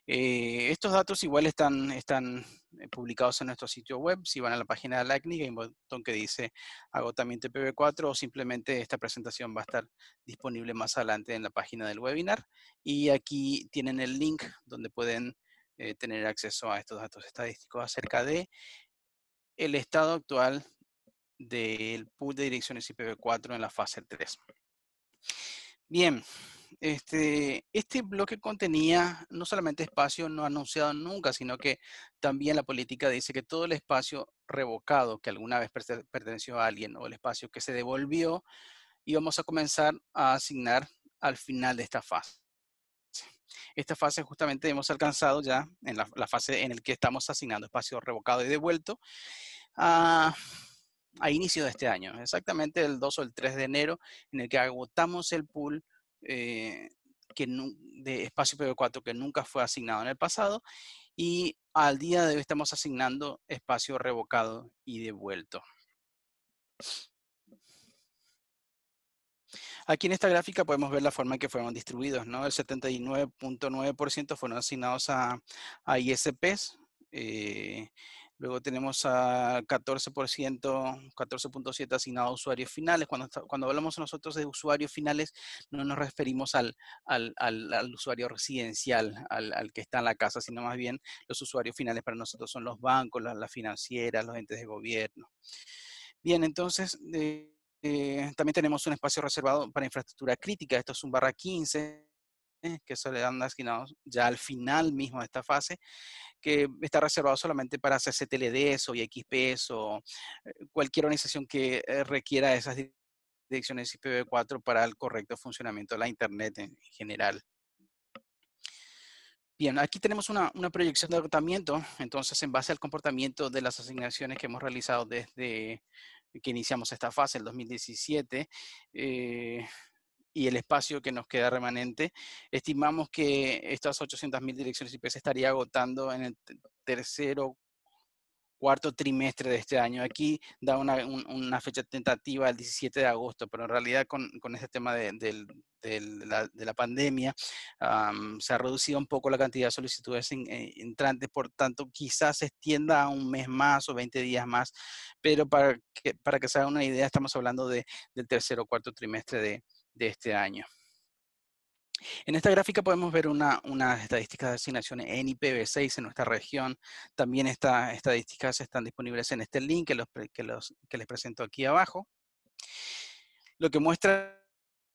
Eh, estos datos igual están, están eh, publicados en nuestro sitio web. Si van a la página de la hay un botón que dice agotamiento IPv4 o simplemente esta presentación va a estar disponible más adelante en la página del webinar. Y aquí tienen el link donde pueden eh, tener acceso a estos datos estadísticos acerca de el estado actual del pool de direcciones IPv4 en la fase 3. Bien, este, este, bloque contenía no solamente espacio no anunciado nunca, sino que también la política dice que todo el espacio revocado que alguna vez perteneció a alguien o el espacio que se devolvió, íbamos a comenzar a asignar al final de esta fase. Esta fase justamente hemos alcanzado ya en la, fase en la que estamos asignando espacio revocado y devuelto a inicio de este año, exactamente el 2 o el 3 de enero, en el que agotamos el pool eh, que de espacio PB4 que nunca fue asignado en el pasado y al día de hoy estamos asignando espacio revocado y devuelto. Aquí en esta gráfica podemos ver la forma en que fueron distribuidos, ¿no? El 79.9% fueron asignados a, ISPs, eh, Luego tenemos a 14%, 14.7 asignado a usuarios finales. Cuando, cuando hablamos nosotros de usuarios finales, no nos referimos al, usuario residencial, al, que está en la casa, sino más bien los usuarios finales para nosotros son los bancos, las, financieras, los entes de gobierno. Bien, entonces... Eh, eh, también tenemos un espacio reservado para infraestructura crítica, esto es un barra 15, eh, que se le dan asignados ya al final mismo de esta fase, que está reservado solamente para CCTLDs o IXPs o eh, cualquier organización que eh, requiera esas direcciones IPv4 para el correcto funcionamiento de la Internet en general. Bien, aquí tenemos una, una, proyección de agotamiento, entonces en base al comportamiento de las asignaciones que hemos realizado desde que iniciamos esta fase, el 2017, eh, y el espacio que nos queda remanente. Estimamos que estas 800.000 direcciones IP se estaría agotando en el tercero cuarto trimestre de este año. Aquí da una, fecha tentativa el 17 de agosto, pero en realidad con, con este tema de, la, de la, pandemia se ha reducido un poco la cantidad de solicitudes eh, entrantes, por tanto quizás se extienda a un mes más o 20 días más, pero para que, para que se haga una idea, estamos hablando del tercer o cuarto trimestre de, de este año. En esta gráfica podemos ver unas una estadísticas de asignaciones en IPv6 en nuestra región. También estas estadísticas están disponibles en este link que, los, que, los, que les presento aquí abajo. Lo que muestra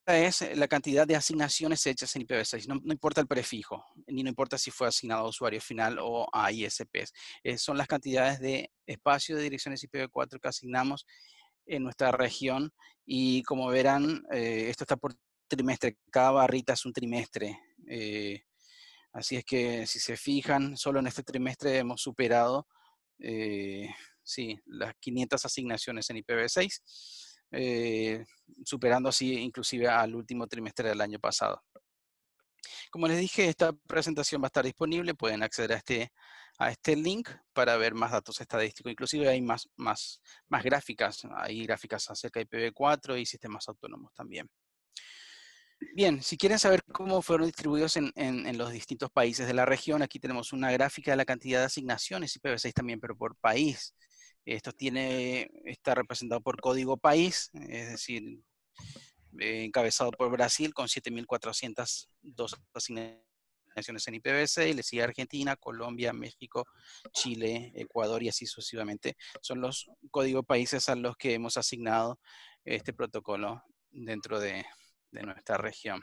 es la cantidad de asignaciones hechas en IPv6. No, importa el prefijo, ni no importa si fue asignado a usuario final o a ISPs. Eh, son las cantidades de espacio de direcciones IPv4 que asignamos en nuestra región y como verán, eh, esto está por trimestre, cada barrita es un trimestre. Eh, así es que si se fijan, solo en este trimestre hemos superado eh, sí, las 500 asignaciones en IPv6, superando así inclusive al último trimestre del año pasado. Como les dije, esta presentación va a estar disponible, pueden acceder a este, a este link para ver más datos estadísticos. Inclusive hay más, más, más gráficas, hay gráficas acerca de IPv4 y sistemas autónomos también. Bien, si quieren saber cómo fueron distribuidos en, los distintos países de la región, aquí tenemos una gráfica de la cantidad de asignaciones IPv6 también, pero por país. Esto tiene, está representado por código país, es decir, eh, encabezado por Brasil con 7.402 asignaciones en IPBC, y le sigue Argentina, Colombia, México, Chile, Ecuador y así sucesivamente. Son los códigos países a los que hemos asignado este protocolo dentro de, nuestra región.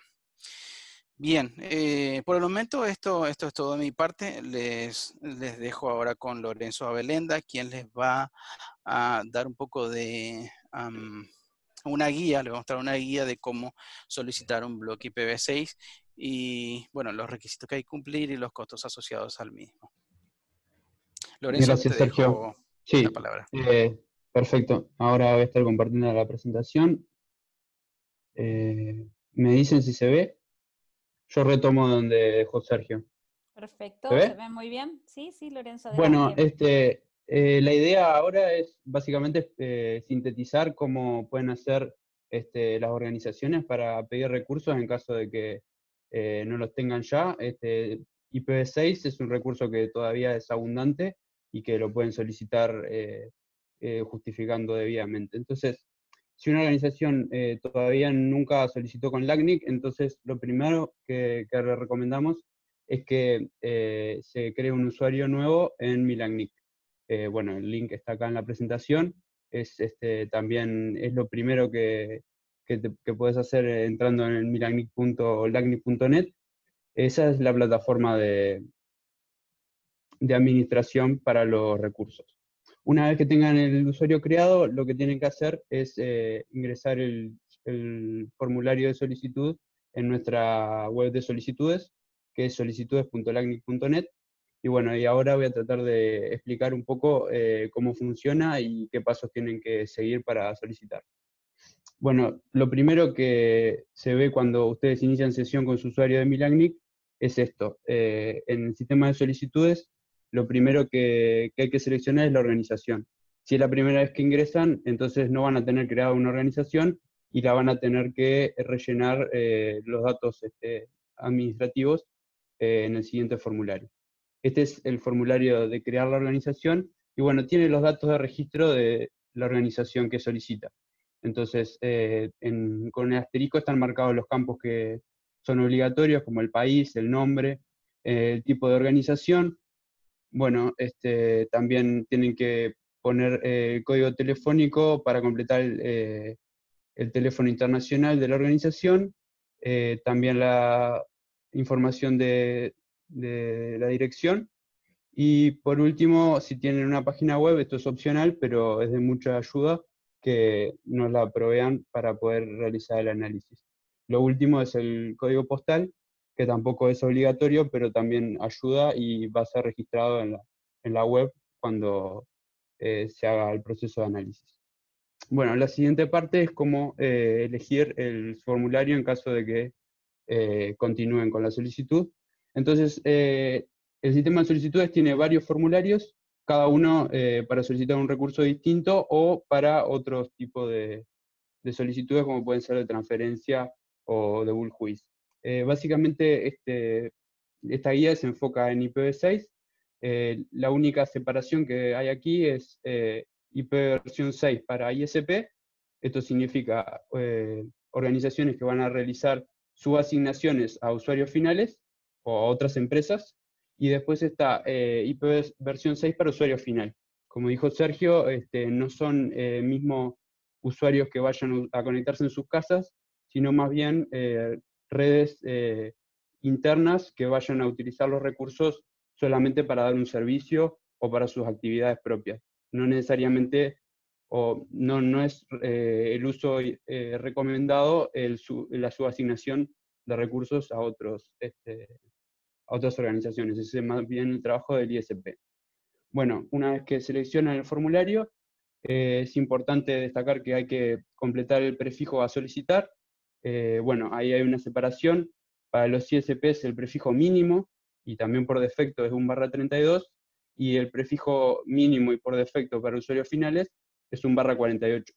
Bien, eh, por el momento esto, esto es todo de mi parte. Les, les dejo ahora con Lorenzo Abelenda, quien les va a dar un poco de una guía, le voy a mostrar una guía de cómo solicitar un bloque IPv6 y, bueno, los requisitos que hay que cumplir y los costos asociados al mismo. Lorenzo, Sergio. Sí, la palabra. Eh, perfecto. Ahora voy a estar compartiendo la presentación. Eh, ¿Me dicen si se ve? Yo retomo donde dejó Sergio. Perfecto, ¿se ve? muy bien? Sí, sí, Lorenzo. Bueno, este, eh, la idea ahora es básicamente eh, sintetizar cómo pueden hacer este, las organizaciones para pedir recursos en caso de que eh, no los tengan ya. Este, IPv6 es un recurso que todavía es abundante y que lo pueden solicitar justificando debidamente. Entonces, si una organización todavía nunca solicitó con LACNIC, entonces lo primero que, que le recomendamos es que se cree un usuario nuevo en MILACNIC. Eh, bueno, el link está acá en la presentación. Es este, también es lo primero que, puedes hacer eh, entrando en milagnic.net. Esa es la plataforma de, de administración para los recursos. Una vez que tengan el usuario creado, lo que tienen que hacer es eh, ingresar el, el, formulario de solicitud en nuestra web de solicitudes, que es solicitudes.lagnic.net, y bueno, y ahora voy a tratar de explicar un poco eh, cómo funciona y qué pasos tienen que seguir para solicitar. Bueno, lo primero que se ve cuando ustedes inician sesión con su usuario de Milagnic es esto. Eh, en el sistema de solicitudes, lo primero que, hay que seleccionar es la organización. Si es la primera vez que ingresan, entonces no van a tener creada una organización y la van a tener que rellenar eh, los datos este, administrativos en el siguiente formulario. Este es el formulario de crear la organización y bueno, tiene los datos de registro de la organización que solicita. Entonces, eh, con el asterisco están marcados los campos que son obligatorios, como el país, el nombre, eh, el tipo de organización. Bueno, este, también tienen que poner eh, el código telefónico para completar el teléfono internacional de la organización, también la información de de la dirección. Y por último, si tienen una página web, esto es opcional, pero es de mucha ayuda que nos la provean para poder realizar el análisis. Lo último es el código postal, que tampoco es obligatorio, pero también ayuda y va a ser registrado en la, web cuando eh, se haga el proceso de análisis. Bueno, la siguiente parte es cómo eh, elegir el formulario en caso de que eh, continúen con la solicitud. Entonces, eh, el sistema de solicitudes tiene varios formularios, cada uno eh, para solicitar un recurso distinto o para otros tipos de, solicitudes, como pueden ser de transferencia o de bull eh, básicamente, este, esta guía se enfoca en IPv6. la única separación que hay aquí es ipv 6 para ISP. Esto significa organizaciones que van a realizar subasignaciones a usuarios finales o a otras empresas. Y después está eh, IPv versión 6 para usuario final. Como dijo Sergio, este, no son eh, mismos usuarios que vayan a conectarse en sus casas, sino más bien eh, redes eh, internas que vayan a utilizar los recursos solamente para dar un servicio o para sus actividades propias. No necesariamente, o no, no es el uso recomendado el, la subasignación de recursos a otros este, a otras organizaciones. Ese es más bien el trabajo del ISP. Bueno, una vez que seleccionan el formulario, eh, es importante destacar que hay que completar el prefijo a solicitar. Eh, bueno, ahí hay una separación. Para los ISPs el prefijo mínimo, y también por defecto es un barra 32, y el prefijo mínimo y por defecto para usuarios finales es un barra 48.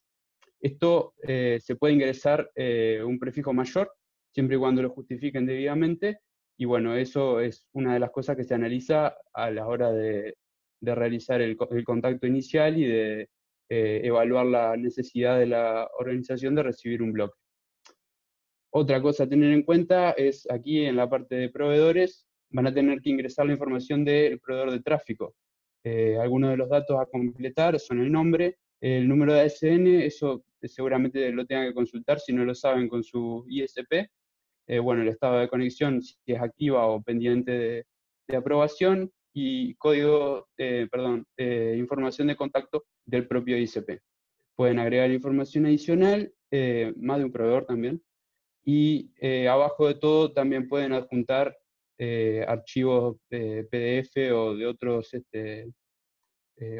Esto eh, se puede ingresar un prefijo mayor, siempre y cuando lo justifiquen debidamente, y bueno, eso es una de las cosas que se analiza a la hora de, realizar el, contacto inicial y de eh, evaluar la necesidad de la organización de recibir un bloque. Otra cosa a tener en cuenta es aquí en la parte de proveedores, van a tener que ingresar la información del proveedor de tráfico. Eh, algunos de los datos a completar son el nombre, el número de ASN, eso seguramente lo tengan que consultar si no lo saben con su ISP, eh, bueno, el estado de conexión, si es activa o pendiente de, aprobación, y código, perdón, información de contacto del propio ICP. Pueden agregar información adicional, eh, más de un proveedor también, y eh, abajo de todo también pueden adjuntar archivos de PDF o de otros, este,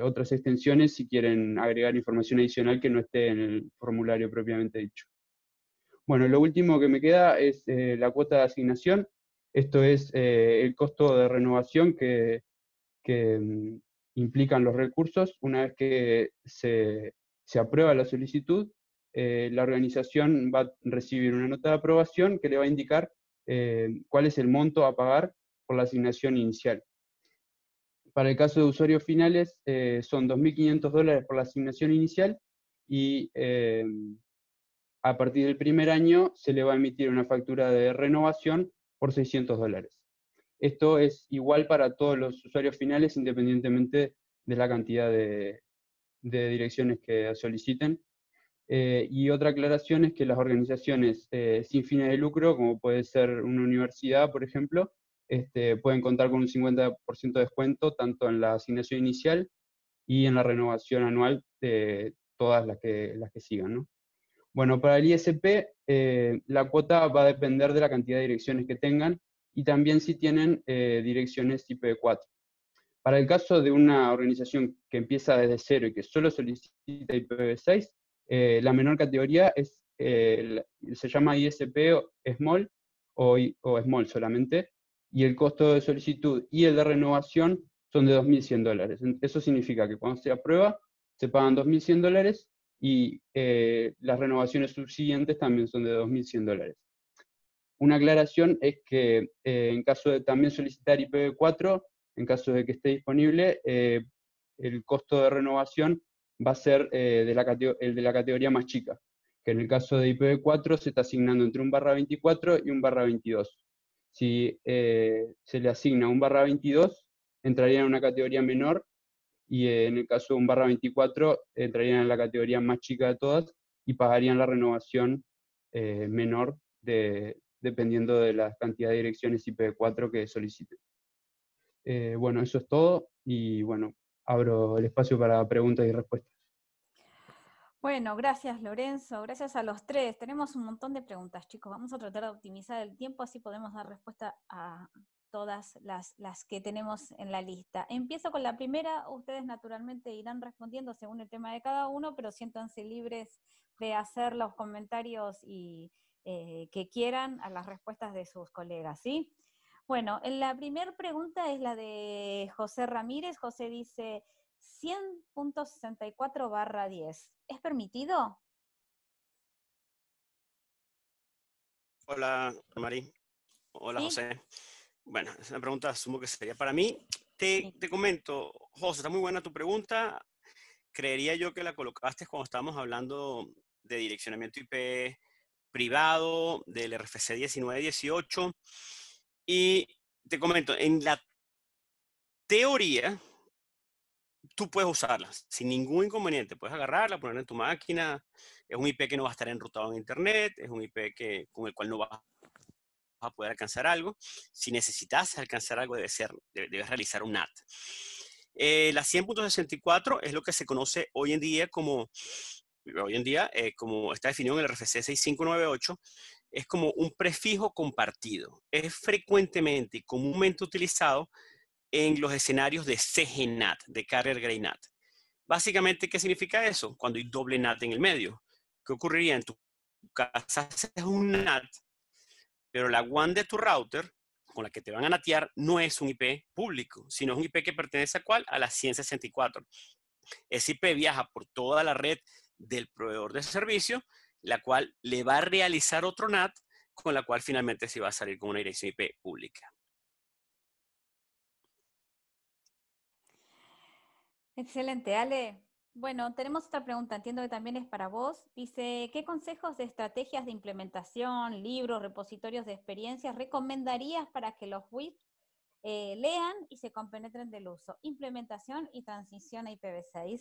otras extensiones si quieren agregar información adicional que no esté en el formulario propiamente dicho. Bueno, lo último que me queda es eh, la cuota de asignación. Esto es eh, el costo de renovación que, mm, implican los recursos. Una vez que se, se aprueba la solicitud, eh, la organización va a recibir una nota de aprobación que le va a indicar cuál es el monto a pagar por la asignación inicial. Para el caso de usuarios finales, son 2.500 dólares por la asignación inicial y a partir del primer año se le va a emitir una factura de renovación por 600 dólares. Esto es igual para todos los usuarios finales independientemente de la cantidad de, direcciones que soliciten. Eh, y otra aclaración es que las organizaciones eh, sin fines de lucro, como puede ser una universidad, por ejemplo, este, pueden contar con un 50% de descuento tanto en la asignación inicial y en la renovación anual de todas las que, las que sigan. ¿no? Bueno, para el ISP eh, la cuota va a depender de la cantidad de direcciones que tengan y también si tienen eh, direcciones ipv 4. Para el caso de una organización que empieza desde cero y que solo solicita IPv6, eh, la menor categoría es, se llama ISP Small o, o, Small solamente, y el costo de solicitud y el de renovación son de 2.100 dólares. Eso significa que cuando se aprueba, se pagan 2.100 dólares y eh, las renovaciones subsiguientes también son de 2.100 dólares. Una aclaración es que eh, en caso de también solicitar IPv4, en caso de que esté disponible, eh, el costo de renovación va a ser de la el de la categoría más chica, que en el caso de IPv4 se está asignando entre un barra 24 y un barra 22. Si se le asigna un barra 22, entraría en una categoría menor y en el caso de un barra 24 entrarían en la categoría más chica de todas y pagarían la renovación eh, menor de, dependiendo de la cantidad de direcciones IPv4 que soliciten. Eh, bueno, eso es todo y bueno, abro el espacio para preguntas y respuestas. Bueno, gracias Lorenzo, gracias a los tres. Tenemos un montón de preguntas, chicos. Vamos a tratar de optimizar el tiempo, así podemos dar respuesta a, todas las, que tenemos en la lista. Empiezo con la primera, ustedes naturalmente irán respondiendo según el tema de cada uno, pero siéntanse libres de hacer los comentarios y, eh, que quieran a las respuestas de sus colegas, ¿sí? Bueno, la primera pregunta es la de José Ramírez. José dice 100.64 barra 10. ¿Es permitido? Hola, Marí. Hola, José. Bueno, es una pregunta, asumo que sería para mí. Te, comento, José, está muy buena tu pregunta. Creería yo que la colocaste cuando estábamos hablando de direccionamiento IP privado, del RFC 1918. Y te comento, en la teoría, tú puedes usarlas sin ningún inconveniente. Puedes agarrarla, ponerla en tu máquina. Es un IP que no va a estar enrutado en Internet, es un IP que, con el cual no vas a poder alcanzar algo. Si necesitas alcanzar algo, debes, ser, debes realizar un NAT. Eh, la 100.64 es lo que se conoce hoy en día como, hoy en día, eh, como está definido en el RFC 6598, es como un prefijo compartido. Es frecuentemente y comúnmente utilizado en los escenarios de CGNAT, de Carrier Grey NAT. Básicamente, ¿qué significa eso? Cuando hay doble NAT en el medio. ¿Qué ocurriría en tu casa? es un NAT pero la WAN de tu router, con la que te van a natear, no es un IP público, sino es un IP que pertenece a cuál? A la 164. Ese IP viaja por toda la red del proveedor de servicio, la cual le va a realizar otro NAT, con la cual finalmente se va a salir con una dirección IP pública. Excelente, Ale. Bueno, tenemos otra pregunta, entiendo que también es para vos. Dice, ¿qué consejos de estrategias de implementación, libros, repositorios de experiencias recomendarías para que los WIC eh, lean y se compenetren del uso? Implementación y transición a IPv6.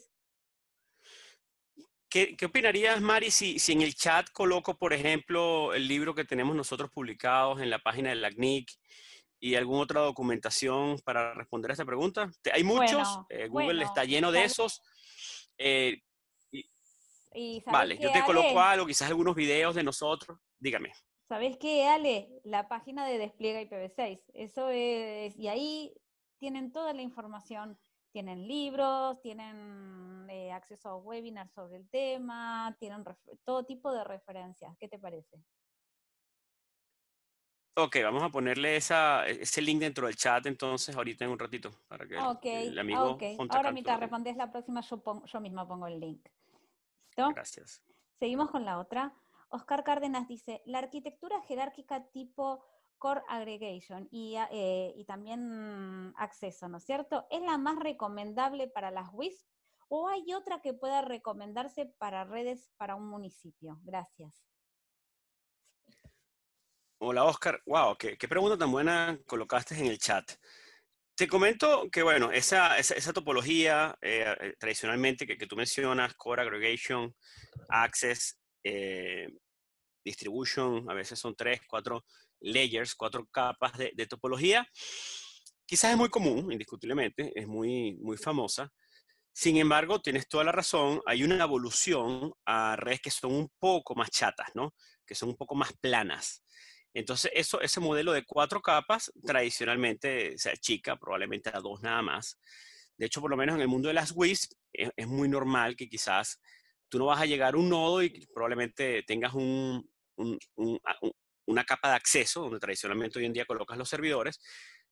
¿Qué, opinarías, Mari, si, si, en el chat coloco, por ejemplo, el libro que tenemos nosotros publicados en la página de la CNIC y alguna otra documentación para responder a esta pregunta? ¿Hay muchos? Eh, Google está lleno de esos. Eh, vale, yo te coloco algo, quizás algunos videos de nosotros, dígame. ¿Sabes qué, Ale? La página de Despliega IPv6, eso es, y ahí tienen toda la información, tienen libros, tienen eh, acceso a webinars sobre el tema, tienen todo tipo de referencias, ¿qué te parece? Ok, vamos a ponerle e, ese link dentro del chat entonces ahorita en un ratito para que el amigo Ahora mientras respondes la próxima yo, misma pongo el link. Gracias. Seguimos con la otra. Oscar Cárdenas dice, la arquitectura jerárquica tipo Core Aggregation y, eh, y también acceso, ¿no es cierto? ¿Es la más recomendable para las WISP o hay otra que pueda recomendarse para redes para un municipio? Gracias. Hola Oscar, wow, qué, pregunta tan buena colocaste en el chat. Te comento que, bueno, esa, topología eh, eh, tradicionalmente que, tú mencionas, core aggregation, access, eh, distribution, a veces son tres, cuatro layers, cuatro capas de, topología, quizás es muy común, indiscutiblemente, es muy, muy famosa. Sin embargo, tienes toda la razón, hay una evolución a redes que son un poco más chatas, ¿no? Que son un poco más planas. Entonces, eso, ese modelo de cuatro capas tradicionalmente se achica probablemente a dos nada más. De hecho, por lo menos en el mundo de las WISP e-, es, muy normal que quizás tú no vas a llegar a un nodo y probablemente tengas una capa de acceso, donde tradicionalmente hoy en día colocas los servidores,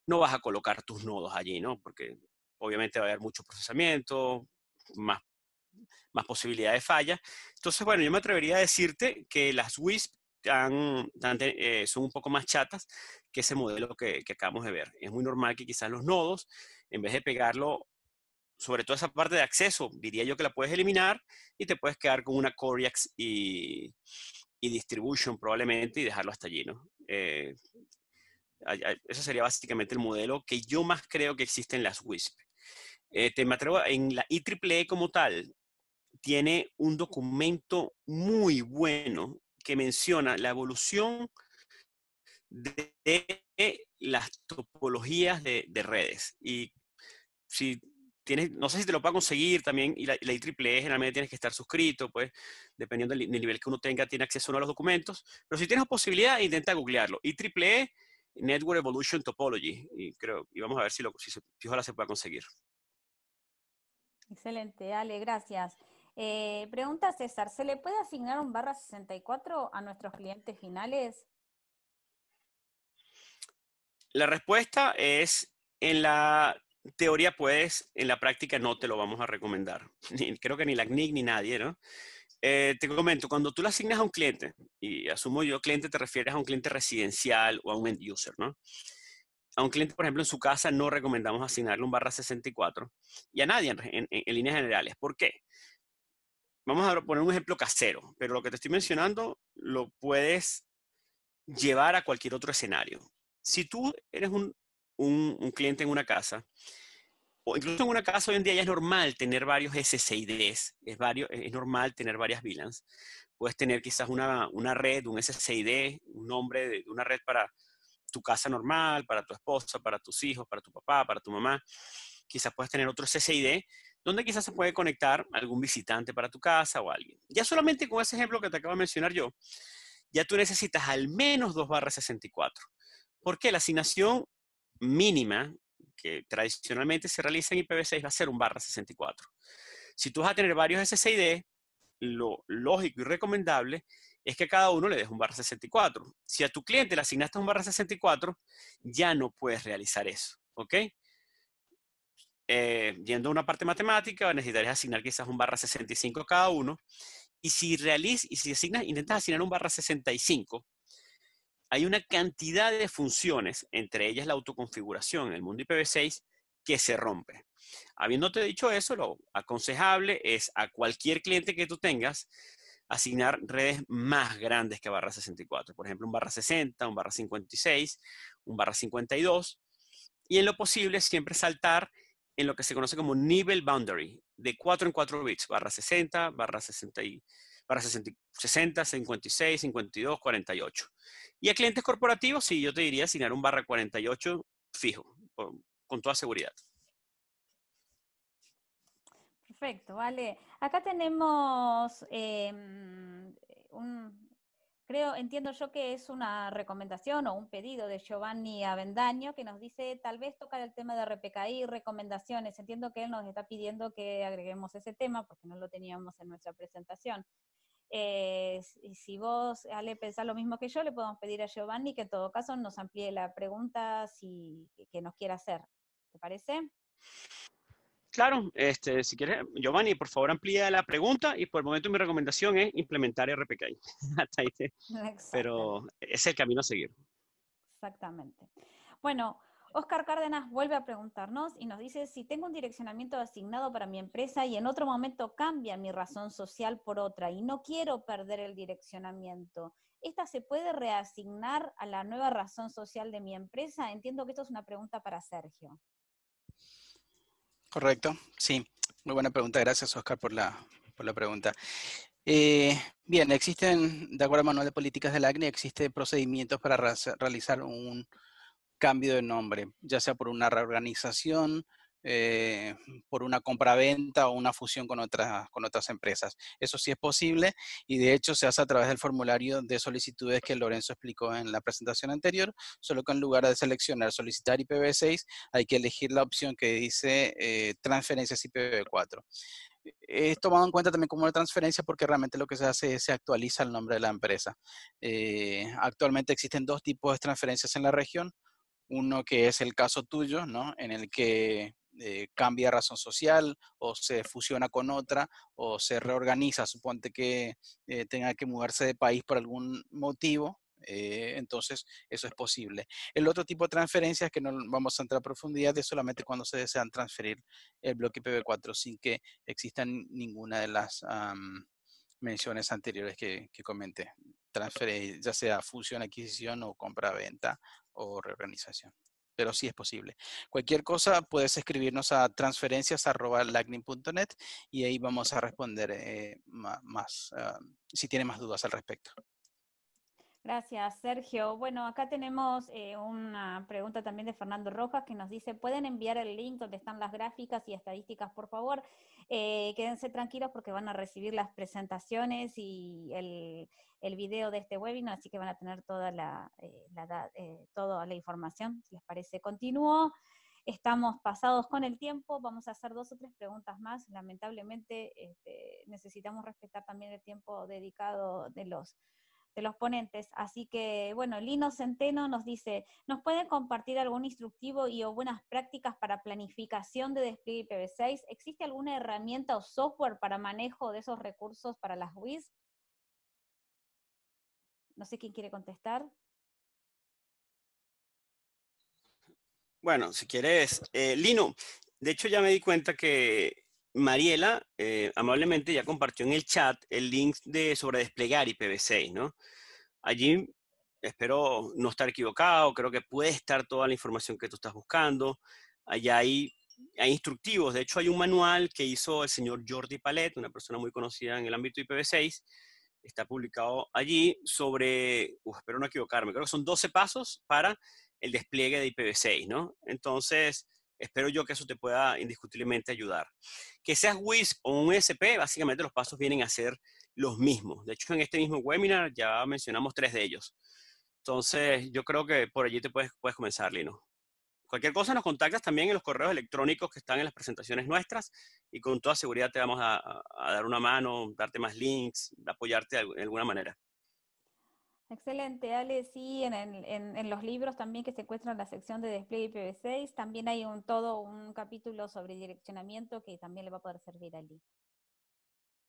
no vas a colocar tus nodos allí, ¿no? Porque obviamente va a haber mucho procesamiento, más, más posibilidad de falla. Entonces, bueno, yo me atrevería a decirte que las WISP eh, son un poco más chatas que ese modelo que, acabamos de ver. Es muy normal que quizás los nodos, en vez de pegarlo sobre todo esa parte de acceso, diría yo que la puedes eliminar y te puedes quedar con una Coreax y, y distribution probablemente y dejarlo hasta allí, ¿no? Eh, eso sería básicamente el modelo que yo más creo que existe en las WISP. Este, en la IEEE e como tal, tiene un documento muy bueno que menciona la evolución de, las topologías de, redes. Y si tienes, no sé si te lo puedo conseguir también, y la, la IEEE e, generalmente tienes que estar suscrito, pues dependiendo del, nivel que uno tenga, tiene acceso a los documentos. Pero si tienes posibilidad, intenta googlearlo. IEEE e, Network Evolution Topology. Y, creo, y vamos a ver si, lo, se pueda conseguir. Excelente, Ale, gracias. Eh, pregunta César, ¿se le puede asignar un barra 64 a nuestros clientes finales? La respuesta es, en la teoría pues en la práctica no te lo vamos a recomendar. creo que ni la CNIC ni nadie, ¿no? Eh, te comento, cuando tú le asignas a un cliente, y asumo yo cliente te refieres a un cliente residencial o a un end user, ¿no? A un cliente, por ejemplo, en su casa no recomendamos asignarle un barra 64 y a nadie en líneas generales. ¿Por qué? vamos a poner un ejemplo casero, pero lo que te estoy mencionando lo puedes llevar a cualquier otro escenario. Si tú eres un, cliente en una casa, o incluso en una casa hoy en día ya es normal tener varios SSIDs, es, normal tener varias VLANs. Puedes tener quizás una, red, un SSID, un nombre de una red para tu casa normal, para tu esposa, para tus hijos, para tu papá, para tu mamá. Quizás puedes tener otro SSID donde quizás se puede conectar algún visitante para tu casa o alguien. Ya solamente con ese ejemplo que te acabo de mencionar yo, ya tú necesitas al menos dos barras 64. Porque la asignación mínima que tradicionalmente se realiza en IPv6 va a ser un barra 64. Si tú vas a tener varios SSID, lo lógico y recomendable es que a cada uno le des un barra 64. Si a tu cliente le asignaste un barra 64, ya no puedes realizar eso, ¿ok? Eh, yendo a una parte matemática, necesitarías asignar quizás un barra 65 a cada uno. Y si realizas, y si asignas, intentas asignar un barra 65, hay una cantidad de funciones, entre ellas la autoconfiguración en el mundo IPv6, que se rompe. Habiéndote dicho eso, lo aconsejable es a cualquier cliente que tú tengas, asignar redes más grandes que barra 64. Por ejemplo, un barra 60, un barra 56, un barra 52. Y en lo posible siempre saltar en lo que se conoce como nivel boundary, de 4 en 4 bits, barra 60, barra 60, 60, 56, 52, 48. Y a clientes corporativos, sí, yo te diría asignar un barra 48 fijo, con toda seguridad. Perfecto, vale. Acá tenemos em, un, Creo, entiendo yo que es una recomendación o un pedido de Giovanni Avendaño que nos dice tal vez tocar el tema de RPKI, recomendaciones. Entiendo que él nos está pidiendo que agreguemos ese tema porque no lo teníamos en nuestra presentación. Eh, si vos, Ale, pensás lo mismo que yo, le podemos pedir a Giovanni que en todo caso nos amplíe la pregunta si, que nos quiera hacer. ¿Te parece? Claro, este, si quieres, Giovanni, por favor amplía la pregunta y por el momento mi recomendación es implementar RPKI. Pero es el camino a seguir. Exactamente. Bueno, Oscar Cárdenas vuelve a preguntarnos y nos dice, si tengo un direccionamiento asignado para mi empresa y en otro momento cambia mi razón social por otra y no quiero perder el direccionamiento, ¿esta se puede reasignar a la nueva razón social de mi empresa? Entiendo que esto es una pregunta para Sergio. Correcto, sí. Muy buena pregunta. Gracias, Oscar, por la, por la pregunta. Eh, bien, existen, de acuerdo al Manual de Políticas del ACNI, existen procedimientos para realizar un cambio de nombre, ya sea por una reorganización, eh, por una compra-venta o una fusión con otras, con otras empresas. Eso sí es posible y de hecho se hace a través del formulario de solicitudes que Lorenzo explicó en la presentación anterior, solo que en lugar de seleccionar solicitar IPv6 hay que elegir la opción que dice eh, transferencias IPv4 e-, es tomado en cuenta también como una transferencia porque realmente lo que se hace es se actualiza el nombre de la empresa. Eh, actualmente existen dos tipos de transferencias en la región. Uno que es el caso tuyo, En el que eh, cambia razón social o se fusiona con otra o se reorganiza, suponte que eh, tenga que mudarse de país por algún motivo. Eh, entonces, eso es posible. El otro tipo de transferencias que no vamos a entrar a profundidad es solamente cuando se desean transferir el bloque PB4 sin que existan ninguna de las menciones anteriores que, comenté. transferencia ya sea fusión, adquisición o compra-venta o reorganización pero sí es posible. Cualquier cosa, puedes escribirnos a transferencias@lagnin.net y ahí vamos a responder eh, más, ah, si tiene más dudas al respecto. Gracias, Sergio. Bueno, acá tenemos eh, una pregunta también de Fernando Rojas que nos dice, ¿pueden enviar el link donde están las gráficas y estadísticas, por favor? Eh, quédense tranquilos porque van a recibir las presentaciones y el, el, video de este webinar, así que van a tener toda la, eh, toda la información, si les parece. Continúo. Estamos pasados con el tiempo, vamos a hacer dos o tres preguntas más. Lamentablemente este, necesitamos respetar también el tiempo dedicado de los de los ponentes. Así que, bueno, Lino Centeno nos dice, ¿nos pueden compartir algún instructivo y o buenas prácticas para planificación de despliegue IPv6? ¿Existe alguna herramienta o software para manejo de esos recursos para las WIS? No sé quién quiere contestar. Bueno, si quieres, eh, Lino, de hecho ya me di cuenta que Mariela eh, amablemente ya compartió en el chat el link de, sobre desplegar IPv6, ¿no? Allí espero no estar equivocado, creo que puede estar toda la información que tú estás buscando. Allá hay, instructivos, de hecho hay un manual que hizo el señor Jordi Palet, una persona muy conocida en el ámbito IPv6, está publicado allí sobre, espero no equivocarme, creo que son 12 pasos para el despliegue de IPv6, ¿no? Entonces, espero yo que eso te pueda indiscutiblemente ayudar. Que seas WIS o un SP, básicamente los pasos vienen a ser los mismos. De hecho, en este mismo webinar ya mencionamos tres de ellos. Entonces, yo creo que por allí te puedes, puedes comenzar, Lino. Cualquier cosa nos contactas también en los correos electrónicos que están en las presentaciones nuestras y con toda seguridad te vamos a, a dar una mano, darte más links, apoyarte de alguna manera. Excelente, Ale. Sí, en, en, los libros también que se encuentran en la sección de display ipv 6 también hay un todo un capítulo sobre direccionamiento que también le va a poder servir a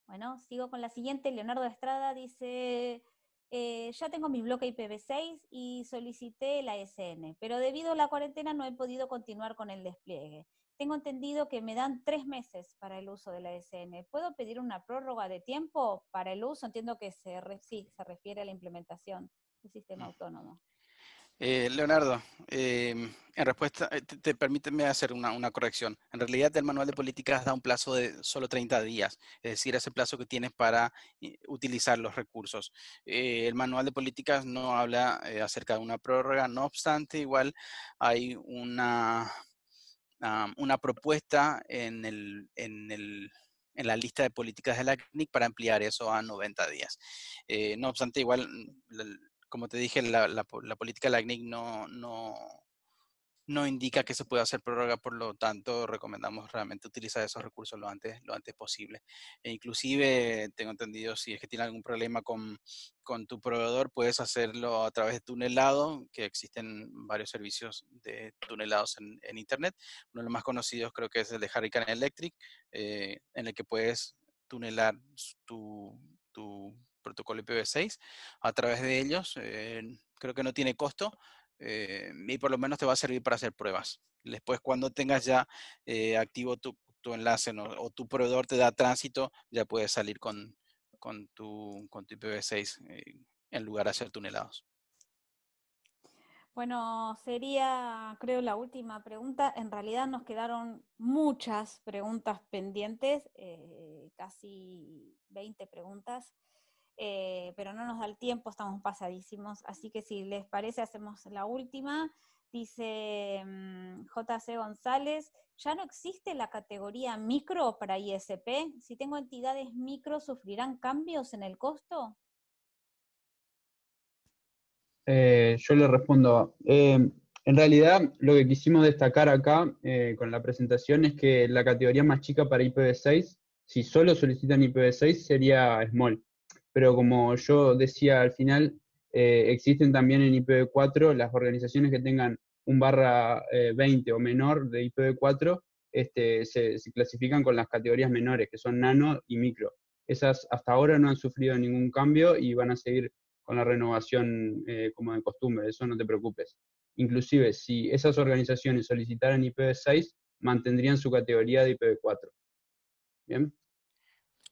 Bueno, sigo con la siguiente. Leonardo Estrada dice, eh, ya tengo mi bloque IPv6 y solicité la SN, pero debido a la cuarentena no he podido continuar con el despliegue. Tengo entendido que me dan tres meses para el uso de la SN. ¿Puedo pedir una prórroga de tiempo para el uso? Entiendo que sí, se refiere a la implementación del sistema autónomo. Eh, Leonardo, em, en respuesta, eh, te, permíteme hacer una, corrección. En realidad, el manual de políticas da un plazo de solo 30 días, es decir, ese plazo que tienes para eh, utilizar los recursos. el manual de políticas no habla acerca de una prórroga, no obstante, igual hay una, una propuesta en el, en la lista de políticas de la CNIC para ampliar eso a 90 días. no obstante, igual mm, como te dije, la, la, política de la no, no, no indica que se pueda hacer prórroga, por lo tanto recomendamos realmente utilizar esos recursos lo antes, lo antes posible. E inclusive, tengo entendido, si es que tiene algún problema con, con, tu proveedor, puedes hacerlo a través de tunelado, que existen varios servicios de tunelados en, Internet. Uno de los más conocidos creo que es el de Hurricane Electric, eh, en el que puedes tunelar tu, tu protocolo IPv6. A través de ellos, eh, creo que no tiene costo eh, y por lo menos te va a servir para hacer pruebas. Después, cuando tengas ya eh, activo tu, enlace o tu proveedor te da tránsito, ya puedes salir con, tu, con tu IPv6 en lugar de hacer tunelados. Bueno, sería, creo, la última pregunta. En realidad nos quedaron muchas preguntas pendientes, casi 20 preguntas. Eh, pero no nos da el tiempo, estamos pasadísimos. Así que si les parece, hacemos la última. Dice mm, JC González, ya no existe la categoría micro para ISP. Si tengo entidades micro, ¿sufrirán cambios en el costo? Eh, yo le respondo. Eh, en realidad, lo que quisimos destacar acá con la presentación es que la categoría más chica para IPv6, si solo solicitan IPv6, sería Small pero como yo decía al final, eh, existen también en IPv4 las organizaciones que tengan un barra 20 eh, o menor de IPv4, este, se, clasifican con las categorías menores, que son nano y micro. Esas hasta ahora no han sufrido ningún cambio y van a seguir con la renovación eh, como de costumbre, eso no te preocupes. Inclusive, si esas organizaciones solicitaran IPv6, mantendrían su categoría de IPv4. ¿Bien?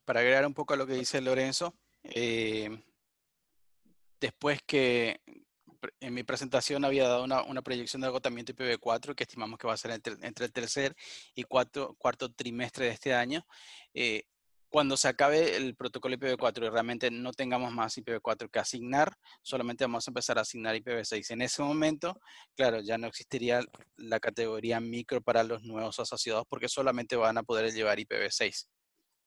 Para agregar un poco a lo que dice Lorenzo, eh, después que en mi presentación había dado una, proyección de agotamiento IPv4 que estimamos que va a ser entre, el tercer y cuarto trimestre de este año. Eh, cuando se acabe el protocolo IPv4 y realmente no tengamos más IPv4 que asignar, solamente vamos a empezar a asignar IPv6. En ese momento, claro, ya no existiría la categoría micro para los nuevos asociados porque solamente van a poder llevar IPv6.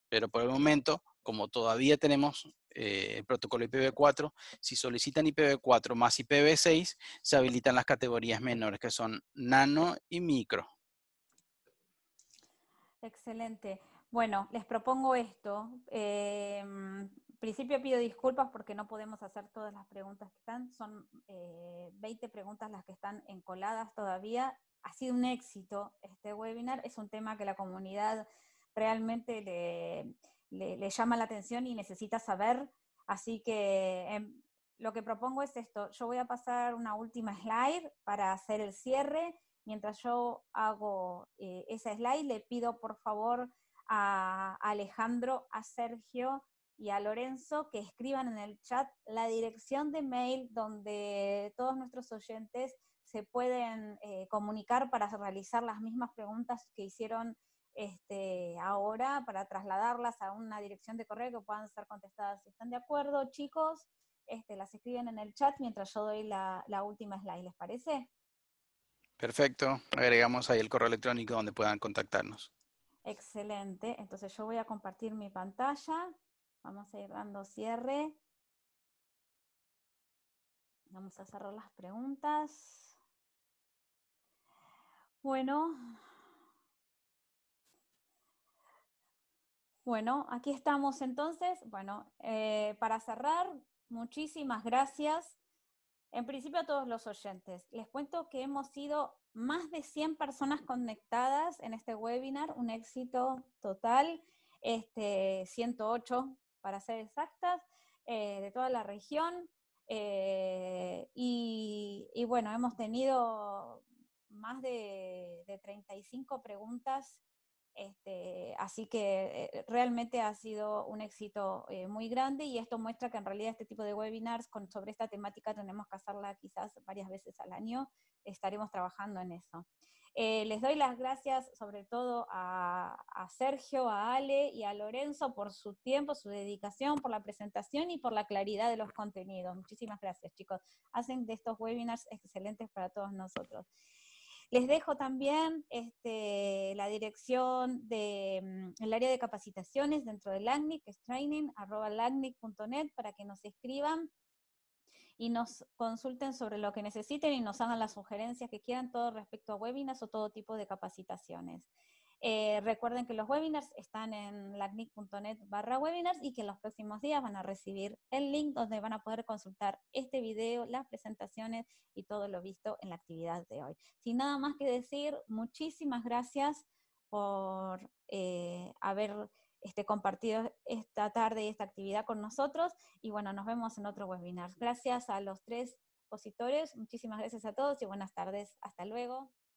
Pero por el momento, como todavía tenemos eh, el protocolo IPv4, si solicitan IPv4 más IPv6, se habilitan las categorías menores, que son nano y micro. Excelente. Bueno, les propongo esto. en eh, principio pido disculpas porque no podemos hacer todas las preguntas que están. Son 20 eh, preguntas las que están encoladas todavía. Ha sido un éxito este webinar. Es un tema que la comunidad realmente le le, llama la atención y necesita saber. Así que em, lo que propongo es esto. Yo voy a pasar una última slide para hacer el cierre. Mientras yo hago eh, esa slide, le pido por favor a Alejandro, a Sergio y a Lorenzo que escriban en el chat la dirección de mail donde todos nuestros oyentes se pueden eh, comunicar para realizar las mismas preguntas que hicieron este, ahora para trasladarlas a una dirección de correo que puedan ser contestadas. Si están de acuerdo, chicos, este, las escriben en el chat mientras yo doy la, la última slide, ¿les parece? Perfecto, agregamos ahí el correo electrónico donde puedan contactarnos. Excelente, entonces yo voy a compartir mi pantalla, vamos a ir dando cierre. Vamos a cerrar las preguntas. Bueno, Bueno, aquí estamos entonces. Bueno, eh, para cerrar, muchísimas gracias. En principio a todos los oyentes. Les cuento que hemos sido más de 100 personas conectadas en este webinar, un éxito total, este, 108 para ser exactas, eh, de toda la región. Eh, y, bueno, hemos tenido más de, de 35 preguntas este, así que eh, realmente ha sido un éxito eh, muy grande y esto muestra que en realidad este tipo de webinars sobre esta temática tenemos que hacerla quizás varias veces al año, estaremos trabajando en eso. Eh, les doy las gracias sobre todo a, Sergio, a Ale y a Lorenzo por su tiempo, su dedicación, por la presentación y por la claridad de los contenidos. Muchísimas gracias chicos. Hacen de estos webinars excelentes para todos nosotros. Les dejo también este, la dirección del mm, área de capacitaciones dentro de LACNIC, que es training, para que nos escriban y nos consulten sobre lo que necesiten y nos hagan las sugerencias que quieran, todo respecto a webinars o todo tipo de capacitaciones. Eh, recuerden que los webinars están en lacnic.net barra webinars y que en los próximos días van a recibir el link donde van a poder consultar este video, las presentaciones y todo lo visto en la actividad de hoy. Sin nada más que decir, muchísimas gracias por eh, haber este, compartido esta tarde y esta actividad con nosotros. Y bueno, nos vemos en otro webinar. Gracias a los tres expositores, muchísimas gracias a todos y buenas tardes. Hasta luego.